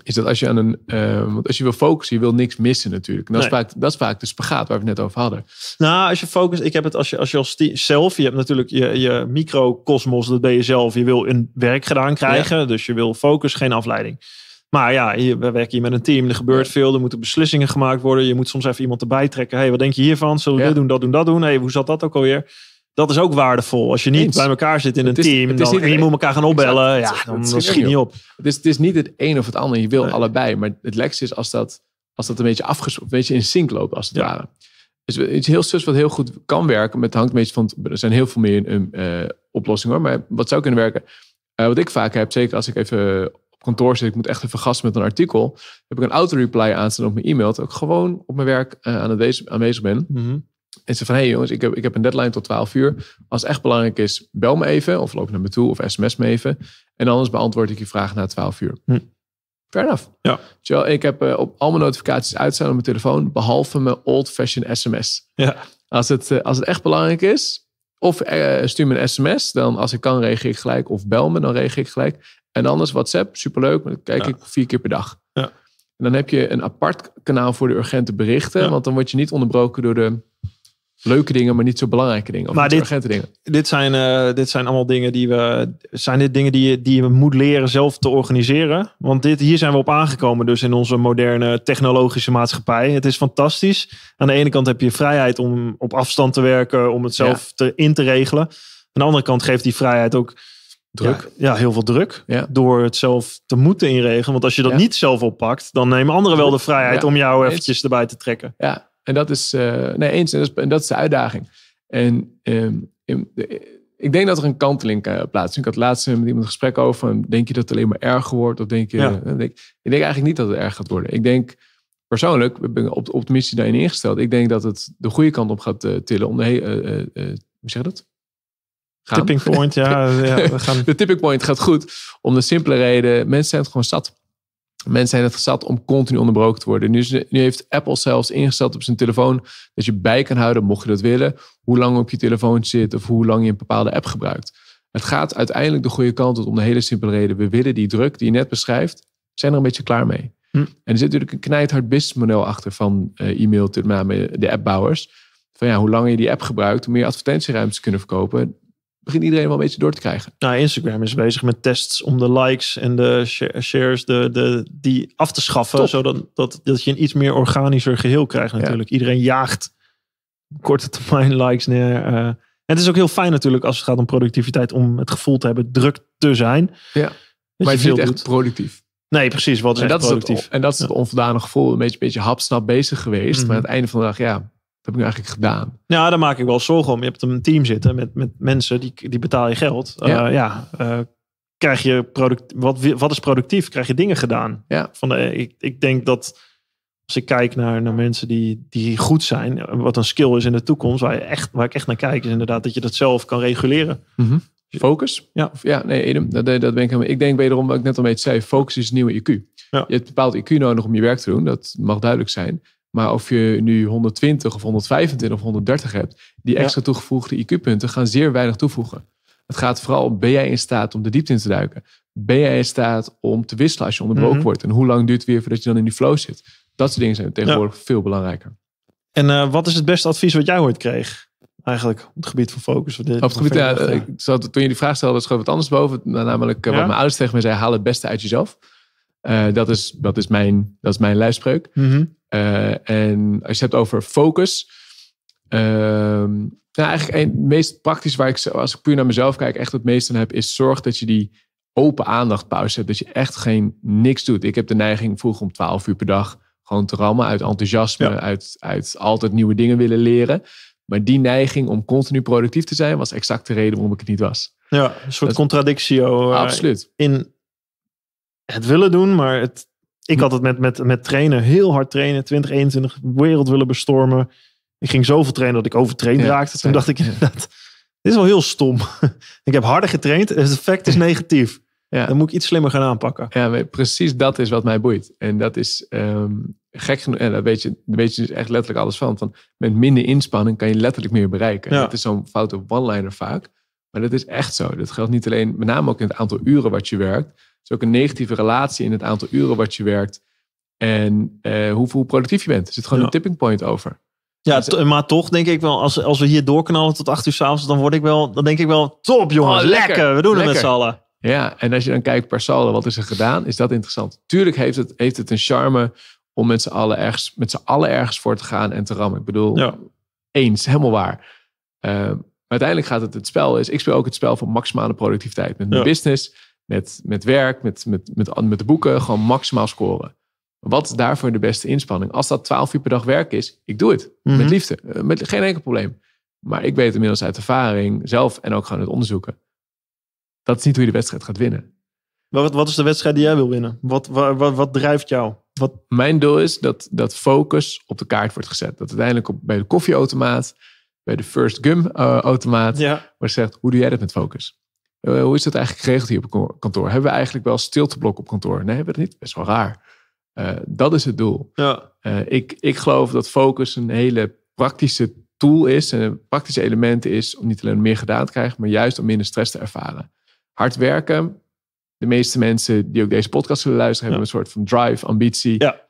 is dat als je aan een. Eh, want als je wil focussen, je wil niks missen natuurlijk. En dat, is vaak, dat is vaak de spagaat waar we het net over hadden. Nou, als je focust. Ik heb het als je als, je als zelf. Je hebt natuurlijk je, je microcosmos, dat ben je zelf. Je wil een werk gedaan krijgen. Dus je wil focus, geen afleiding. Maar ja, hier, we werken hier met een team. Er gebeurt veel. Er moeten beslissingen gemaakt worden. Je moet soms even iemand erbij trekken. hey, wat denk je hiervan? Zullen we dit doen, dat doen, dat doen? hey, hoe zat dat ook alweer? dat is ook waardevol. Als je niet bij elkaar zit in een team dan, en je moet elkaar gaan opbellen, ja, dan, dan schiet niet op. Het is, het is niet het een of het ander, je wil allebei. Maar het leks is als dat, als dat een beetje afgesloten, een beetje in sync loopt als het ware. Dus iets heel sus wat heel goed kan werken, het hangt een beetje van, er zijn heel veel meer ehm, eh, oplossingen hoor, maar wat zou kunnen werken, eh, wat ik vaak heb, zeker als ik even op kantoor zit, ik moet echt even gasten met een artikel, heb ik een auto-reply aanstaan op mijn e-mail, dat ik gewoon op mijn werk uh, aan aanwezig ben. Mhm. En ze van, hé hey jongens, ik heb, ik heb een deadline tot 12 uur. Als het echt belangrijk is, bel me even. Of loop naar me toe of sms me even. En anders beantwoord ik je vraag na 12 uur. Hm. Fair enough. Ja. Zo, ik heb eh, op al mijn notificaties uitstaan op mijn telefoon. Behalve mijn old-fashioned sms. Ja. Als, het, eh, als het echt belangrijk is. Of eh, stuur me een sms. Dan als ik kan reageer ik gelijk. Of bel me, dan reageer ik gelijk. En anders WhatsApp, superleuk. dan kijk ik vier keer per dag. Ja. En dan heb je een apart kanaal voor de urgente berichten. Want dan word je niet onderbroken door de leuke dingen, maar niet zo belangrijke dingen. Of maar dit, dingen. Dit zijn, eh, dit zijn allemaal dingen die we. Zijn dit dingen die je, die je moet leren zelf te organiseren? Want dit, hier zijn we op aangekomen, dus in onze moderne technologische maatschappij. Het is fantastisch. Aan de ene kant heb je vrijheid om op afstand te werken, om het zelf te, in te regelen. Aan de andere kant geeft die vrijheid ook. Druk. Ja, heel veel druk. Door het zelf te moeten inregelen. Want als je dat niet zelf oppakt, dan nemen anderen wel de vrijheid om jou eventjes erbij te trekken. Ja, en dat is, eh, nee, eens. En dat is, en dat is, de uitdaging. En ehm, ik denk dat er een kanteling uh, eh, plaatsvindt. Ik had laatst eh, met iemand een gesprek over. denk je dat het alleen maar erger wordt? Of denk je. ik denk eigenlijk niet dat het erg gaat worden. Ik denk persoonlijk, ik ben op optimistisch daarin ingesteld. Ik denk dat het de goede kant op gaat tillen. Om de, hoe zeg je dat? Tipping point, ja. ja de tipping point gaat goed. Om de simpele reden. Mensen zijn het gewoon zat. Mensen zijn het zat om continu onderbroken te worden. Nu, nu, heeft Apple zelfs ingesteld op zijn telefoon dat je bij kan houden, mocht je dat willen, hoe lang op je telefoon zit of hoe lang je een bepaalde app gebruikt. Het gaat uiteindelijk de goede kant op om de hele simpele reden. We willen die druk die je net beschrijft, zijn er een beetje klaar mee. Hm. En er zit natuurlijk een knijthard businessmodel achter van eh, e-mail, met name de appbouwers. Van ja, hoe langer je die app gebruikt, hoe meer advertentieruimtes kunnen verkopen begint iedereen wel een beetje door te krijgen. Nou, Instagram is bezig met tests om de likes en de shares de, de, die af te schaffen. Top. Zodat dat, dat je een iets meer organischer geheel krijgt natuurlijk. Iedereen jaagt korte termijn likes neer. Eh. en het is ook heel fijn natuurlijk als het gaat om productiviteit. Om het gevoel te hebben druk te zijn. Ja. maar je vindt echt productief. Nee, precies. Wat is en dat productief? Is het, en dat is het onvoldane gevoel. Een beetje, beetje hapsnap bezig geweest. Mhm. Maar aan het einde van de dag, ja, heb ik eigenlijk gedaan? Ja, daar maak ik wel zorgen om. Je hebt een team zitten met, met mensen, die, die betaal je geld. Eh, ja, ja eh, krijg je product, wat, wat is productief? Krijg je dingen gedaan? Ja. Van de, ik, ik denk dat als ik kijk naar, naar mensen die, die goed zijn, wat een skill is in de toekomst, waar, je echt, waar ik echt naar kijk, is inderdaad dat je dat zelf kan reguleren. Mhm. Focus? Ja. Ja, nee, Edem, dat, dat ben ik helemaal. Ik denk wederom, wat ik net al mee zei, focus is nieuwe IQ. Je hebt bepaald IQ nodig om je werk te doen, dat mag duidelijk zijn. Maar of je nu 120 of 125 of 130 hebt, die extra toegevoegde IQ-punten gaan zeer weinig toevoegen. Het gaat vooral, ben jij in staat om de diepte in te duiken? Ben jij in staat om te wisselen als je onderbroken mhm. wordt? En hoe lang duurt het weer voordat je dan in die flow zit? Dat soort dingen zijn tegenwoordig veel belangrijker. En eh, wat is het beste advies wat jij ooit kreeg? Eigenlijk op het gebied van focus. Dit, op het gebied, eh, Ik toen je die vraag stelde, schoof het anders boven. Namelijk eh, wat mijn ouders tegen mij zeiden, haal het beste uit jezelf. dat, is, dat, is mijn, dat is mijn lijfspreuk. Mhm. Eh, en als je het hebt over focus. Ehm, nou, eigenlijk het meest praktisch waar ik, als ik puur naar mezelf kijk, echt het meest aan heb, is zorg dat je die open aandacht pauze hebt. Dat je echt geen niks doet. Ik heb de neiging vroeg om 12 uur per dag gewoon te rammen uit enthousiasme, uit, uit altijd nieuwe dingen willen leren. Maar die neiging om continu productief te zijn was exact de reden waarom ik het niet was. Ja, een soort contradictie. Eh, absoluut. In het willen doen, maar het ik had het met, met, met trainen, heel hard trainen, 2021, wereld willen bestormen. Ik ging zoveel trainen dat ik overtraind raakte. Toen dacht ik inderdaad, dit is wel heel stom. ik heb harder getraind, dus het effect is negatief. Ja. Dan moet ik iets slimmer gaan aanpakken. Ja, precies dat is wat mij boeit. En dat is ehm, gek genoeg. En daar weet je, daar weet je dus echt letterlijk alles van. van. Met minder inspanning kan je letterlijk meer bereiken. Ja. Dat is zo'n foute one-liner vaak. Maar dat is echt zo. Dat geldt niet alleen, met name ook in het aantal uren wat je werkt is ook een negatieve relatie in het aantal uren wat je werkt. En eh, hoe, productief je bent. Er zit gewoon een tipping point over. Ja, dus, eh, maar toch denk ik wel, als, als we hier doorknallen tot 8 uur s'avonds, dan word ik wel, dan denk ik wel, top jongens, oh, lekker, we doen het met z'n allen. Ja, en als je dan kijkt per saldo, wat is er gedaan? Is dat interessant? Tuurlijk heeft het, heeft het een charme om met z'n allen ergens, met z'n allen ergens voor te gaan en te rammen. Ik bedoel, eens, helemaal waar. Ehm, uiteindelijk gaat het, het spel is, ik speel ook het spel van maximale productiviteit. Met mijn business met, met werk, met, met, met, met de boeken, gewoon maximaal scoren. Wat is daarvoor de beste inspanning? Als dat 12 uur per dag werk is, ik doe het. Met mhm. liefde. Eh, met geen enkel probleem. Maar ik weet inmiddels uit ervaring zelf en ook gewoon uit onderzoeken. Dat is niet hoe je de wedstrijd gaat winnen. Wat, wat is de wedstrijd die jij wil winnen? Wat, wat, wat, drijft jou? Wat... Mijn doel is dat, dat focus op de kaart wordt gezet. Dat uiteindelijk op, bij de koffieautomaat, bij de first gum eh, automaat, wordt gezegd, hoe doe jij dat met focus? Eh, hoe is dat eigenlijk geregeld hier op kantoor? Hebben we eigenlijk wel stilteblok op kantoor? Nee, hebben we dat niet. Best wel raar. Eh, dat is het doel. Ja. Eh, ik, ik geloof dat focus een hele praktische tool is. En een praktisch element is om niet alleen meer gedaan te krijgen, maar juist om minder stress te ervaren. Hard werken. De meeste mensen die ook deze podcast zullen luisteren, hebben een soort van drive, ambitie. Ja.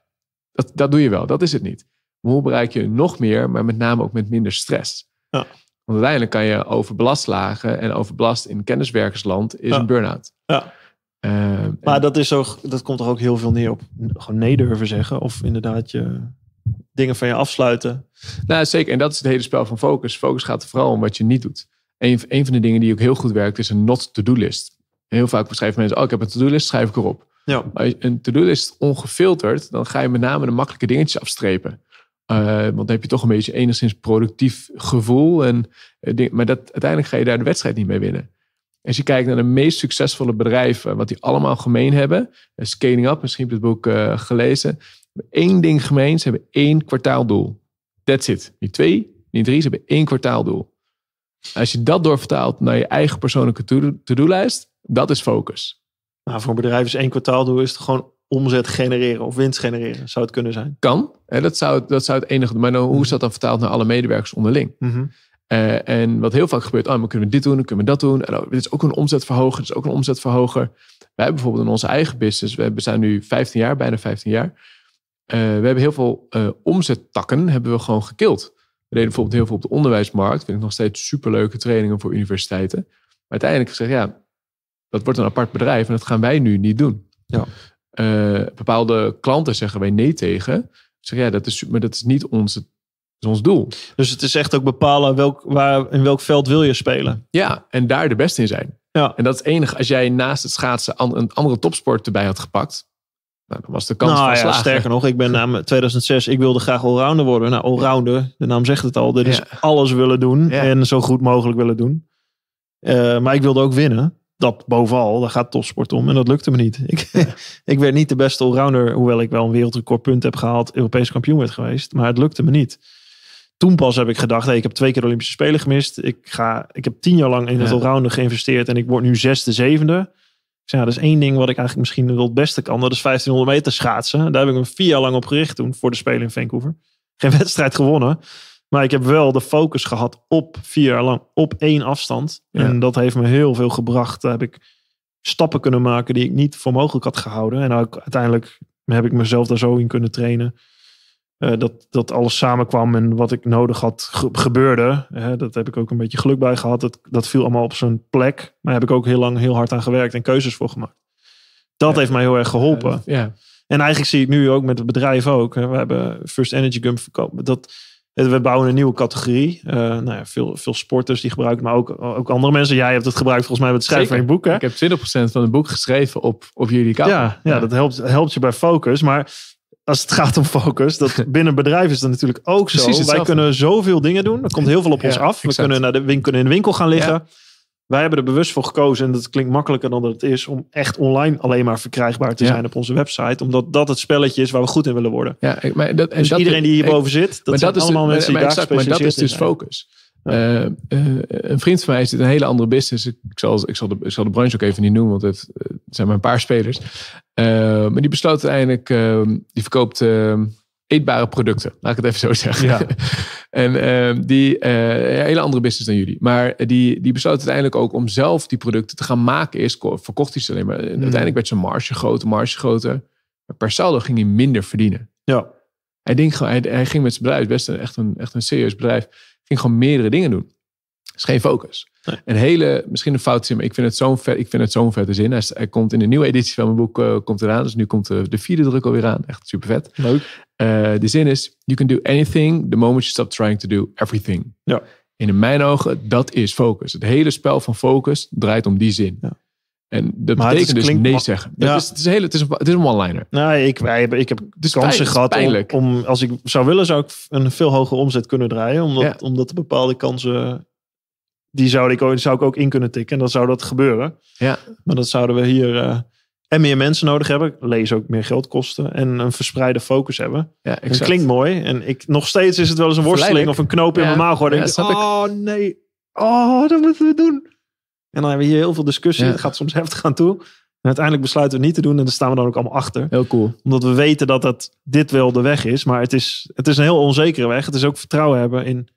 Dat, dat doe je wel. Dat is het niet. hoe bereik je nog meer, maar met name ook met minder stress? Ja. Want uiteindelijk kan je overbelast lagen en overbelast in kenniswerkersland is een burn-out. Ja. Ehm, maar dat, is ook, dat komt toch ook heel veel neer op gewoon nee durven zeggen. Of inderdaad je dingen van je afsluiten. Nou, zeker. En dat is het hele spel van focus. Focus gaat vooral om wat je niet doet. Een, van de dingen die ook heel goed werkt is een not-to-do list. Heel vaak beschrijven mensen, oh, ik heb een to-do list, schrijf ik erop. Ja. Maar een to-do list ongefilterd, dan ga je met name de makkelijke dingetjes afstrepen. Eh, want dan heb je toch een beetje enigszins productief gevoel. En, eh, maar dat, uiteindelijk ga je daar de wedstrijd niet mee winnen. Als je kijkt naar de meest succesvolle bedrijven, wat die allemaal gemeen hebben. Eh, Scaling Up, misschien heb je het boek gelezen. Eén ding gemeen, ze hebben één kwartaaldoel. That's it. Niet twee, niet drie, ze hebben één kwartaaldoel. Als je dat doorvertaalt naar je eigen persoonlijke to-do-lijst, dat is focus. Nou, voor een bedrijf is één kwartaaldoel is het gewoon omzet genereren of winst genereren, zou het kunnen zijn. Kan, hè, dat, zou, dat zou het enige. Maar nou, hoe mhm. is dat dan vertaald naar alle medewerkers onderling? Mhm. Eh, en wat heel vaak gebeurt, oh, maar kunnen we dit doen, kunnen we dat doen. En, dit is ook een omzetverhoger, dit is ook een omzetverhoger. Wij bijvoorbeeld in onze eigen business, we zijn nu 15 jaar, bijna 15 jaar. Eh, we hebben heel veel eh, omzettakken hebben we gewoon gekild. We deden bijvoorbeeld heel veel op de onderwijsmarkt. Vind ik nog steeds superleuke trainingen voor universiteiten. Maar uiteindelijk gezegd, ja, dat wordt een apart bedrijf en dat gaan wij nu niet doen. Ja. Eh, bepaalde klanten zeggen wij nee tegen. Zeg ja, dat is, maar dat is niet ons, ons doel. Dus het is echt ook bepalen welk, waar, in welk veld wil je spelen. Ja, en daar de beste in zijn. Ja. En dat is enig. Als jij naast het schaatsen een andere topsport erbij had gepakt, nou, dan was de kans nou, van Sterker nog, ik ben na 2006, ik wilde graag allrounder worden. Nou, allrounder, de naam zegt het al. Dit is alles willen doen en zo goed mogelijk willen doen. Eh, maar ik wilde ook winnen dat bovenal, daar gaat topsport om. En dat lukte me niet. Ik, ik werd niet de beste allrounder, hoewel ik wel een wereldrecordpunt heb gehaald, Europees kampioen werd geweest. Maar het lukte me niet. Toen pas heb ik gedacht, ik heb twee keer de Olympische Spelen gemist. Ik, ga, ik heb tien jaar lang in het ja. allrounder geïnvesteerd en ik word nu zesde, zevende. Ik dat is één ding wat ik eigenlijk misschien wel het beste kan. Dat is 1500 meter schaatsen. Daar heb ik een vier jaar lang op gericht toen voor de Spelen in Vancouver. Geen wedstrijd gewonnen. Maar ik heb wel de focus gehad op vier jaar lang, op één afstand. En dat heeft me heel veel gebracht. Daar heb ik stappen kunnen maken die ik niet voor mogelijk had gehouden. En ook uiteindelijk heb ik mezelf daar zo in kunnen trainen. Eh, dat, dat alles samenkwam en wat ik nodig had gebeurde. Hè, eh, dat heb ik ook een beetje geluk bij gehad. Dat, dat viel allemaal op zijn plek. Maar daar heb ik ook heel lang heel hard aan gewerkt en keuzes voor gemaakt. Dat heeft mij heel erg geholpen. Ja. En eigenlijk zie ik nu ook met het bedrijf ook. we hebben First Energy Gum verkopen. Dat, we bouwen een nieuwe categorie. Eh, nou ja, veel, veel sporters die gebruiken, maar ook, ook andere mensen. Jij hebt het gebruikt volgens mij met het schrijven van je boek. Hè? Ik heb 20% van het boek geschreven op, op jullie kant. Ja, ja, dat helpt, helpt je bij focus. Maar als het gaat om focus, dat binnen bedrijven is dat natuurlijk ook zo. Wij kunnen zoveel dingen doen. Er komt heel veel op ons af. We kunnen naar de, kunnen in de winkel gaan liggen. Wij hebben er bewust voor gekozen, en dat klinkt makkelijker dan dat het is, om echt online alleen maar verkrijgbaar te zijn op onze website. Omdat dat het spelletje is waar we goed in willen worden. Ja, maar dat, en dus iedereen die hierboven ik, zit, dat, zijn allemaal mensen die daar spelen, Maar dat is dus focus. Eh, eh, een vriend van mij zit een hele andere business. Ik zal, ik, de, de branche ook even niet noemen, want het, eh, zijn maar een paar spelers. maar die besloot uiteindelijk, ehm, die verkoopt ehm, eetbare producten. Laat ik het even zo zeggen. Ja. en ehm, die uh, hele andere business dan jullie. Maar die, die besloot uiteindelijk ook om zelf die producten te gaan maken. Eerst verkocht hij ze alleen maar. Hmm. Uiteindelijk werd zijn marge groter, marge groter. Maar per saldo ging hij minder verdienen. Ja. Hij, denk, hij, hij ging met zijn bedrijf, best een, echt, een, echt een serieus bedrijf, ging gewoon meerdere dingen doen. Dat is geen focus. Een hele, misschien een fout zin, maar ik vind het zo'n vet, ik vind het vette zin. Hij, komt in de nieuwe editie van mijn boek eh, komt eraan. Dus nu komt de, de vierde druk alweer aan. Echt super vet. Leuk. Eh, de zin is: You can do anything the moment you stop trying to do everything. Ja. En in mijn ogen, dat is focus. Het hele spel van focus draait om die zin. Ja. En dat betekent dus nee zeggen. Ja. Het, is, het, is, het, is een, het is een one-liner. Nee, ik, ik, heb dus kansen gehad om, Als ik zou willen, zou ik een veel hogere omzet kunnen draaien. Omdat, ja. omdat de bepaalde kansen die zou ik, zou ik ook in kunnen tikken. En dan zou dat gebeuren. Ja. Maar dat zouden we hier eh, en meer mensen nodig hebben. Lees ook meer geld kosten. En een verspreide focus hebben. Ja, klinkt mooi. En ik, nog steeds is het wel eens een worsteling of een knoop in mijn maag. Hoor. oh nee, oh, dat moeten we doen. En dan hebben we hier heel veel discussie. Het gaat soms heftig aan toe. En uiteindelijk besluiten we niet te doen. En daar staan we dan ook allemaal achter. Heel cool. Omdat we weten dat dat, dit wel de weg is. Maar het is, het is een heel onzekere weg. Het is ook vertrouwen hebben in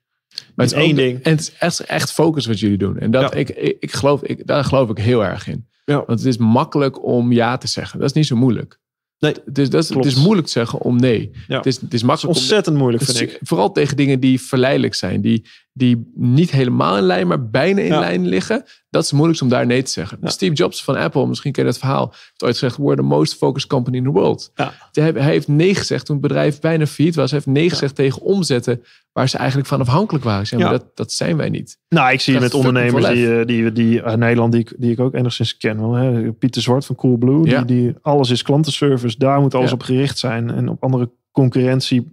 maar het is één ding. En het is echt, echt focus wat jullie doen. En dat, ik, ik, ik, geloof, ik, daar geloof ik heel erg in. Want het is makkelijk om ja te zeggen. Dat is niet zo moeilijk. Nee, het, is, dat is, het is moeilijk te zeggen om nee. Het, is, het is makkelijk. ontzettend moeilijk, vind ik. Vooral tegen dingen die verleidelijk zijn. Die, die niet helemaal in lijn, maar bijna in lijn liggen. Dat is moeilijk om daar nee te zeggen. Steve Jobs van Apple, misschien ken je dat verhaal, heeft ooit gezegd: We're the most focused company in the world. Ja. Hij heeft nee gezegd toen het bedrijf bijna failliet was. Hij heeft nee gezegd tegen omzetten waar ze eigenlijk van afhankelijk waren. dat, dat zijn wij niet. Nou, ik zie dat met ondernemers eh, die, die, die eh, Nederland, die, ik ook enigszins ken. Wel, hè? Pieter Zwart van Coolblue, die, die alles is klantenservice, daar moet alles op gericht zijn. En op andere concurrentie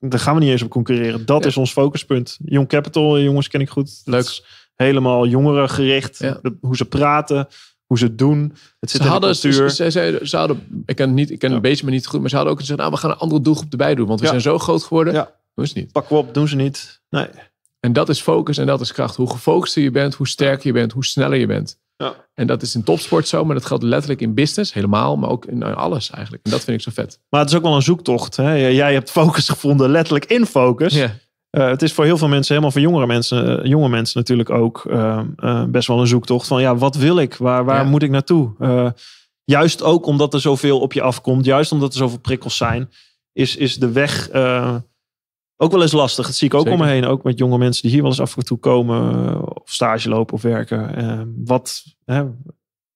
daar gaan we niet eens op concurreren. Dat is ons focuspunt. Young Capital, jongens ken ik goed. Leuk. helemaal jongeren gericht. Hoe ze praten, hoe ze doen. Het zit ze in hadden, de cultuur. Ze, ze, ze, hadden, ik ken, het niet, ik ken ja. beetje, maar niet goed. Maar ze hadden ook gezegd, nou, we gaan een andere doelgroep erbij doen. Want we zijn zo groot geworden. Ja. Doen ze niet. Pak op, doen ze niet. Nee. En dat is focus en dat is kracht. Hoe gefocuster je bent, hoe sterker je bent, hoe sneller je bent. Ja. En dat is in topsport zo, maar dat geldt letterlijk in business helemaal, maar ook in eh, alles eigenlijk. En dat vind ik zo vet. Maar het is ook wel een zoektocht. Hè? Jij hebt focus gevonden, letterlijk in focus. Eh, het is voor heel veel mensen, helemaal voor jongere mensen, eh, jonge mensen natuurlijk ook, ehm, best wel een zoektocht van ja, wat wil ik? Waar, waar moet ik naartoe? juist ook omdat er zoveel op je afkomt, juist omdat er zoveel prikkels zijn, is, is de weg ook wel eens lastig. Dat zie ik ook om me heen. Ook met jonge mensen die hier wel eens af en toe komen. Eh, of stage lopen of werken. Eh, wat, hè,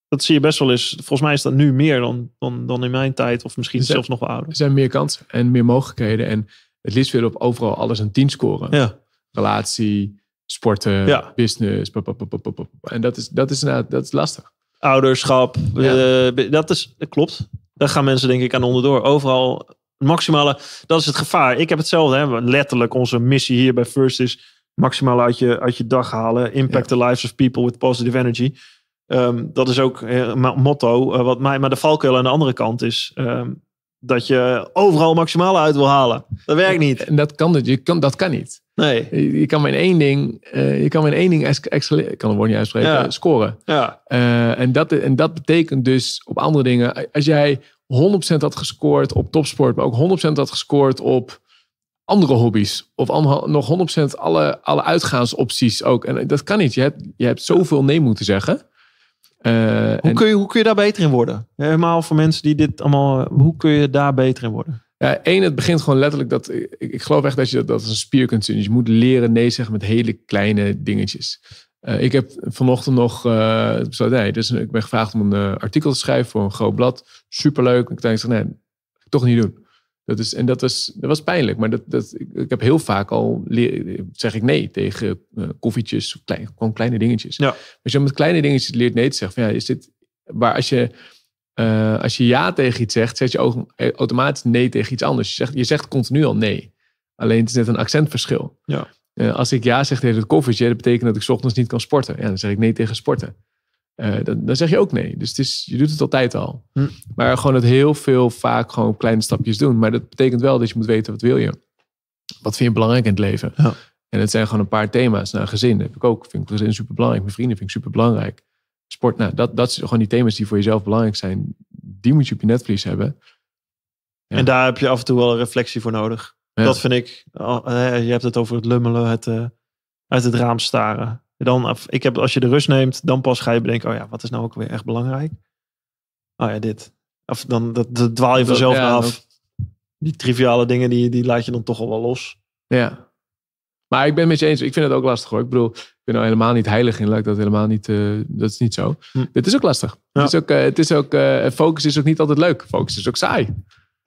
dat zie je best wel eens. Volgens mij is dat nu meer dan, dan, dan in mijn tijd. Of misschien zelfs nog wel ouder. Er zijn meer kansen en meer mogelijkheden. En het liefst weer op overal alles een 10 scoren. Ja. Relatie, sporten, business. en dat is, dat, is, nou, dat is lastig. Ouderschap. Eh, dat, is, dat klopt. Daar gaan mensen denk ik aan onderdoor. Overal maximale, dat is het gevaar. Ik heb hetzelfde, hè? letterlijk onze missie hier bij First is maximaal uit je, uit je dag halen. Impact the lives of people with positive energy. Ehm, dat is ook een eh, motto. Eh, wat mij, maar de valkuil aan de andere kant is ehm, dat je overal maximaal uit wil halen. Dat werkt niet. En dat kan, je kan, dat kan niet. Nee. Je, kan maar in één ding, uh, je kan maar één ding excelleren. Ik kan het woord niet uitspreken. Scoren. Ja. Eh, en, dat, en dat betekent dus op andere dingen. Als jij 100% had gescoord op topsport, maar ook 100% had gescoord op andere hobby's. Of nog 100% alle, alle uitgaansopties ook. En dat kan niet. Je hebt, je hebt zoveel nee moeten zeggen. Eh, hoe, kun je, hoe kun je daar beter in worden? Helemaal voor mensen die dit allemaal. Hoe kun je daar beter in worden? Eén, één, het begint gewoon letterlijk dat. Ik, ik geloof echt dat je dat, als een spier kunt zien. Dus je moet leren nee zeggen met hele kleine dingetjes. Eh, ik heb vanochtend nog. Uh, nee, dus ik ben gevraagd om een eh, artikel te schrijven voor een groot blad. Superleuk. Ik dacht, nee, toch niet doen. Dat is, en dat was, dat was pijnlijk. Maar dat, dat, ik, heb heel vaak al leer, zeg ik nee tegen koffietjes, klein, gewoon kleine dingetjes. Ja. Als je met kleine dingetjes leert nee te zeggen, van, ja, is dit Maar als je eh, als je ja tegen iets zegt, zet je ook eh, automatisch nee tegen iets anders. Je zegt, je zegt continu al nee. Alleen het is net een accentverschil. Ja. Eh, als ik ja zeg tegen het koffertje, dat betekent dat ik ochtends niet kan sporten. Ja, dan zeg ik nee tegen sporten. dan, dan, zeg je ook nee. Dus het is, je doet het altijd al. Hm. Maar gewoon het heel veel vaak gewoon kleine stapjes doen. Maar dat betekent wel dat je moet weten wat wil je. Wat vind je belangrijk in het leven? Ja. En het zijn gewoon een paar thema's. Nou, gezin heb ik ook. Vind ik gezin super belangrijk. Mijn vrienden vind ik super belangrijk sport. Nou, dat, dat zijn gewoon die thema's die voor jezelf belangrijk zijn. Die moet je op je netvlies hebben. En daar heb je af en toe wel een reflectie voor nodig. Dat vind ik. Oh, eh, je hebt het over het lummelen, het eh, uit het raam staren. Dan, ik heb, als je de rust neemt, dan pas ga je bedenken: oh ja, wat is nou ook weer echt belangrijk? Oh ja, dit. Of dan dat, dwaal je vanzelf af. Die triviale dingen, die, die laat je dan toch al wel los. Ja. Maar ik ben het met je eens. Ik vind het ook lastig hoor. Ik bedoel, ik ben nou helemaal niet heilig in. Lijkt dat helemaal niet. Eh, dat is niet zo. Hm. Het is ook lastig. Eh, het is ook, het eh, is ook focus is ook niet altijd leuk. Focus is ook saai.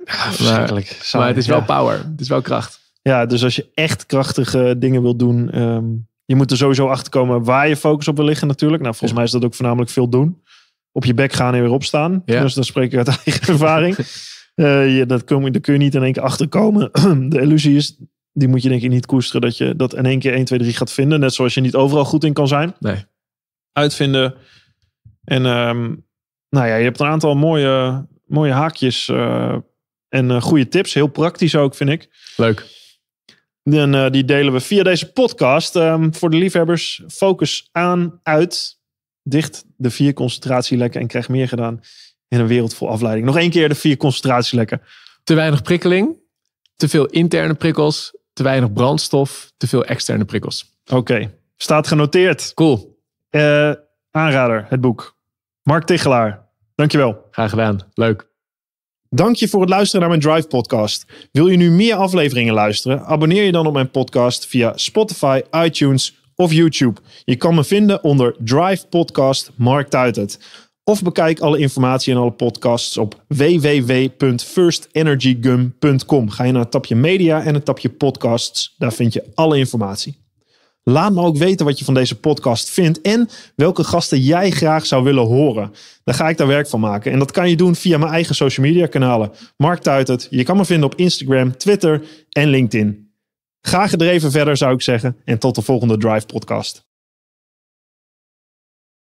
Ja, maar, saai, maar het is wel power. Het is wel kracht. Ja, dus als je echt krachtige dingen wilt doen. Ehm, je moet er sowieso achter komen waar je focus op wil liggen natuurlijk. Nou, volgens mij is dat ook voornamelijk veel doen. Op je bek gaan en weer opstaan. Dus dan spreek ik uit eigen ervaring. je, dat kun, daar kun je niet in één keer achter komen. De illusie is die moet je denk ik niet koesteren dat je dat in één keer 1, 2, 3 gaat vinden. Net zoals je niet overal goed in kan zijn. Nee. Uitvinden. En ehm, nou ja, je hebt een aantal mooie, mooie haakjes eh, en uh, goede tips. Heel praktisch ook, vind ik. Leuk. En eh, die delen we via deze podcast. Ehm, voor de liefhebbers, focus aan, uit, dicht de vier concentratielekken en krijg meer gedaan in een wereld vol afleiding. Nog één keer de vier concentratielekken. Te weinig prikkeling, te veel interne prikkels, te weinig brandstof, te veel externe prikkels. Oké, staat genoteerd. Cool. Eh, aanrader, het boek. Mark Tichelaar, dankjewel. Graag gedaan, leuk. Dank je voor het luisteren naar mijn Drive podcast. Wil je nu meer afleveringen luisteren? Abonneer je dan op mijn podcast via Spotify, iTunes of YouTube. Je kan me vinden onder Drive Podcast Mark Tuitert. Of bekijk alle informatie en alle podcasts op www.firstenergygum.com. Ga je naar het tapje media en het tapje podcasts. Daar vind je alle informatie. Laat me ook weten wat je van deze podcast vindt en welke gasten jij graag zou willen horen. Dan ga ik daar werk van maken. En dat kan je doen via mijn eigen social media kanalen. Mark Tuitert, je kan me vinden op Instagram, Twitter en LinkedIn. Ga gedreven verder zou ik zeggen en tot de volgende Drive podcast.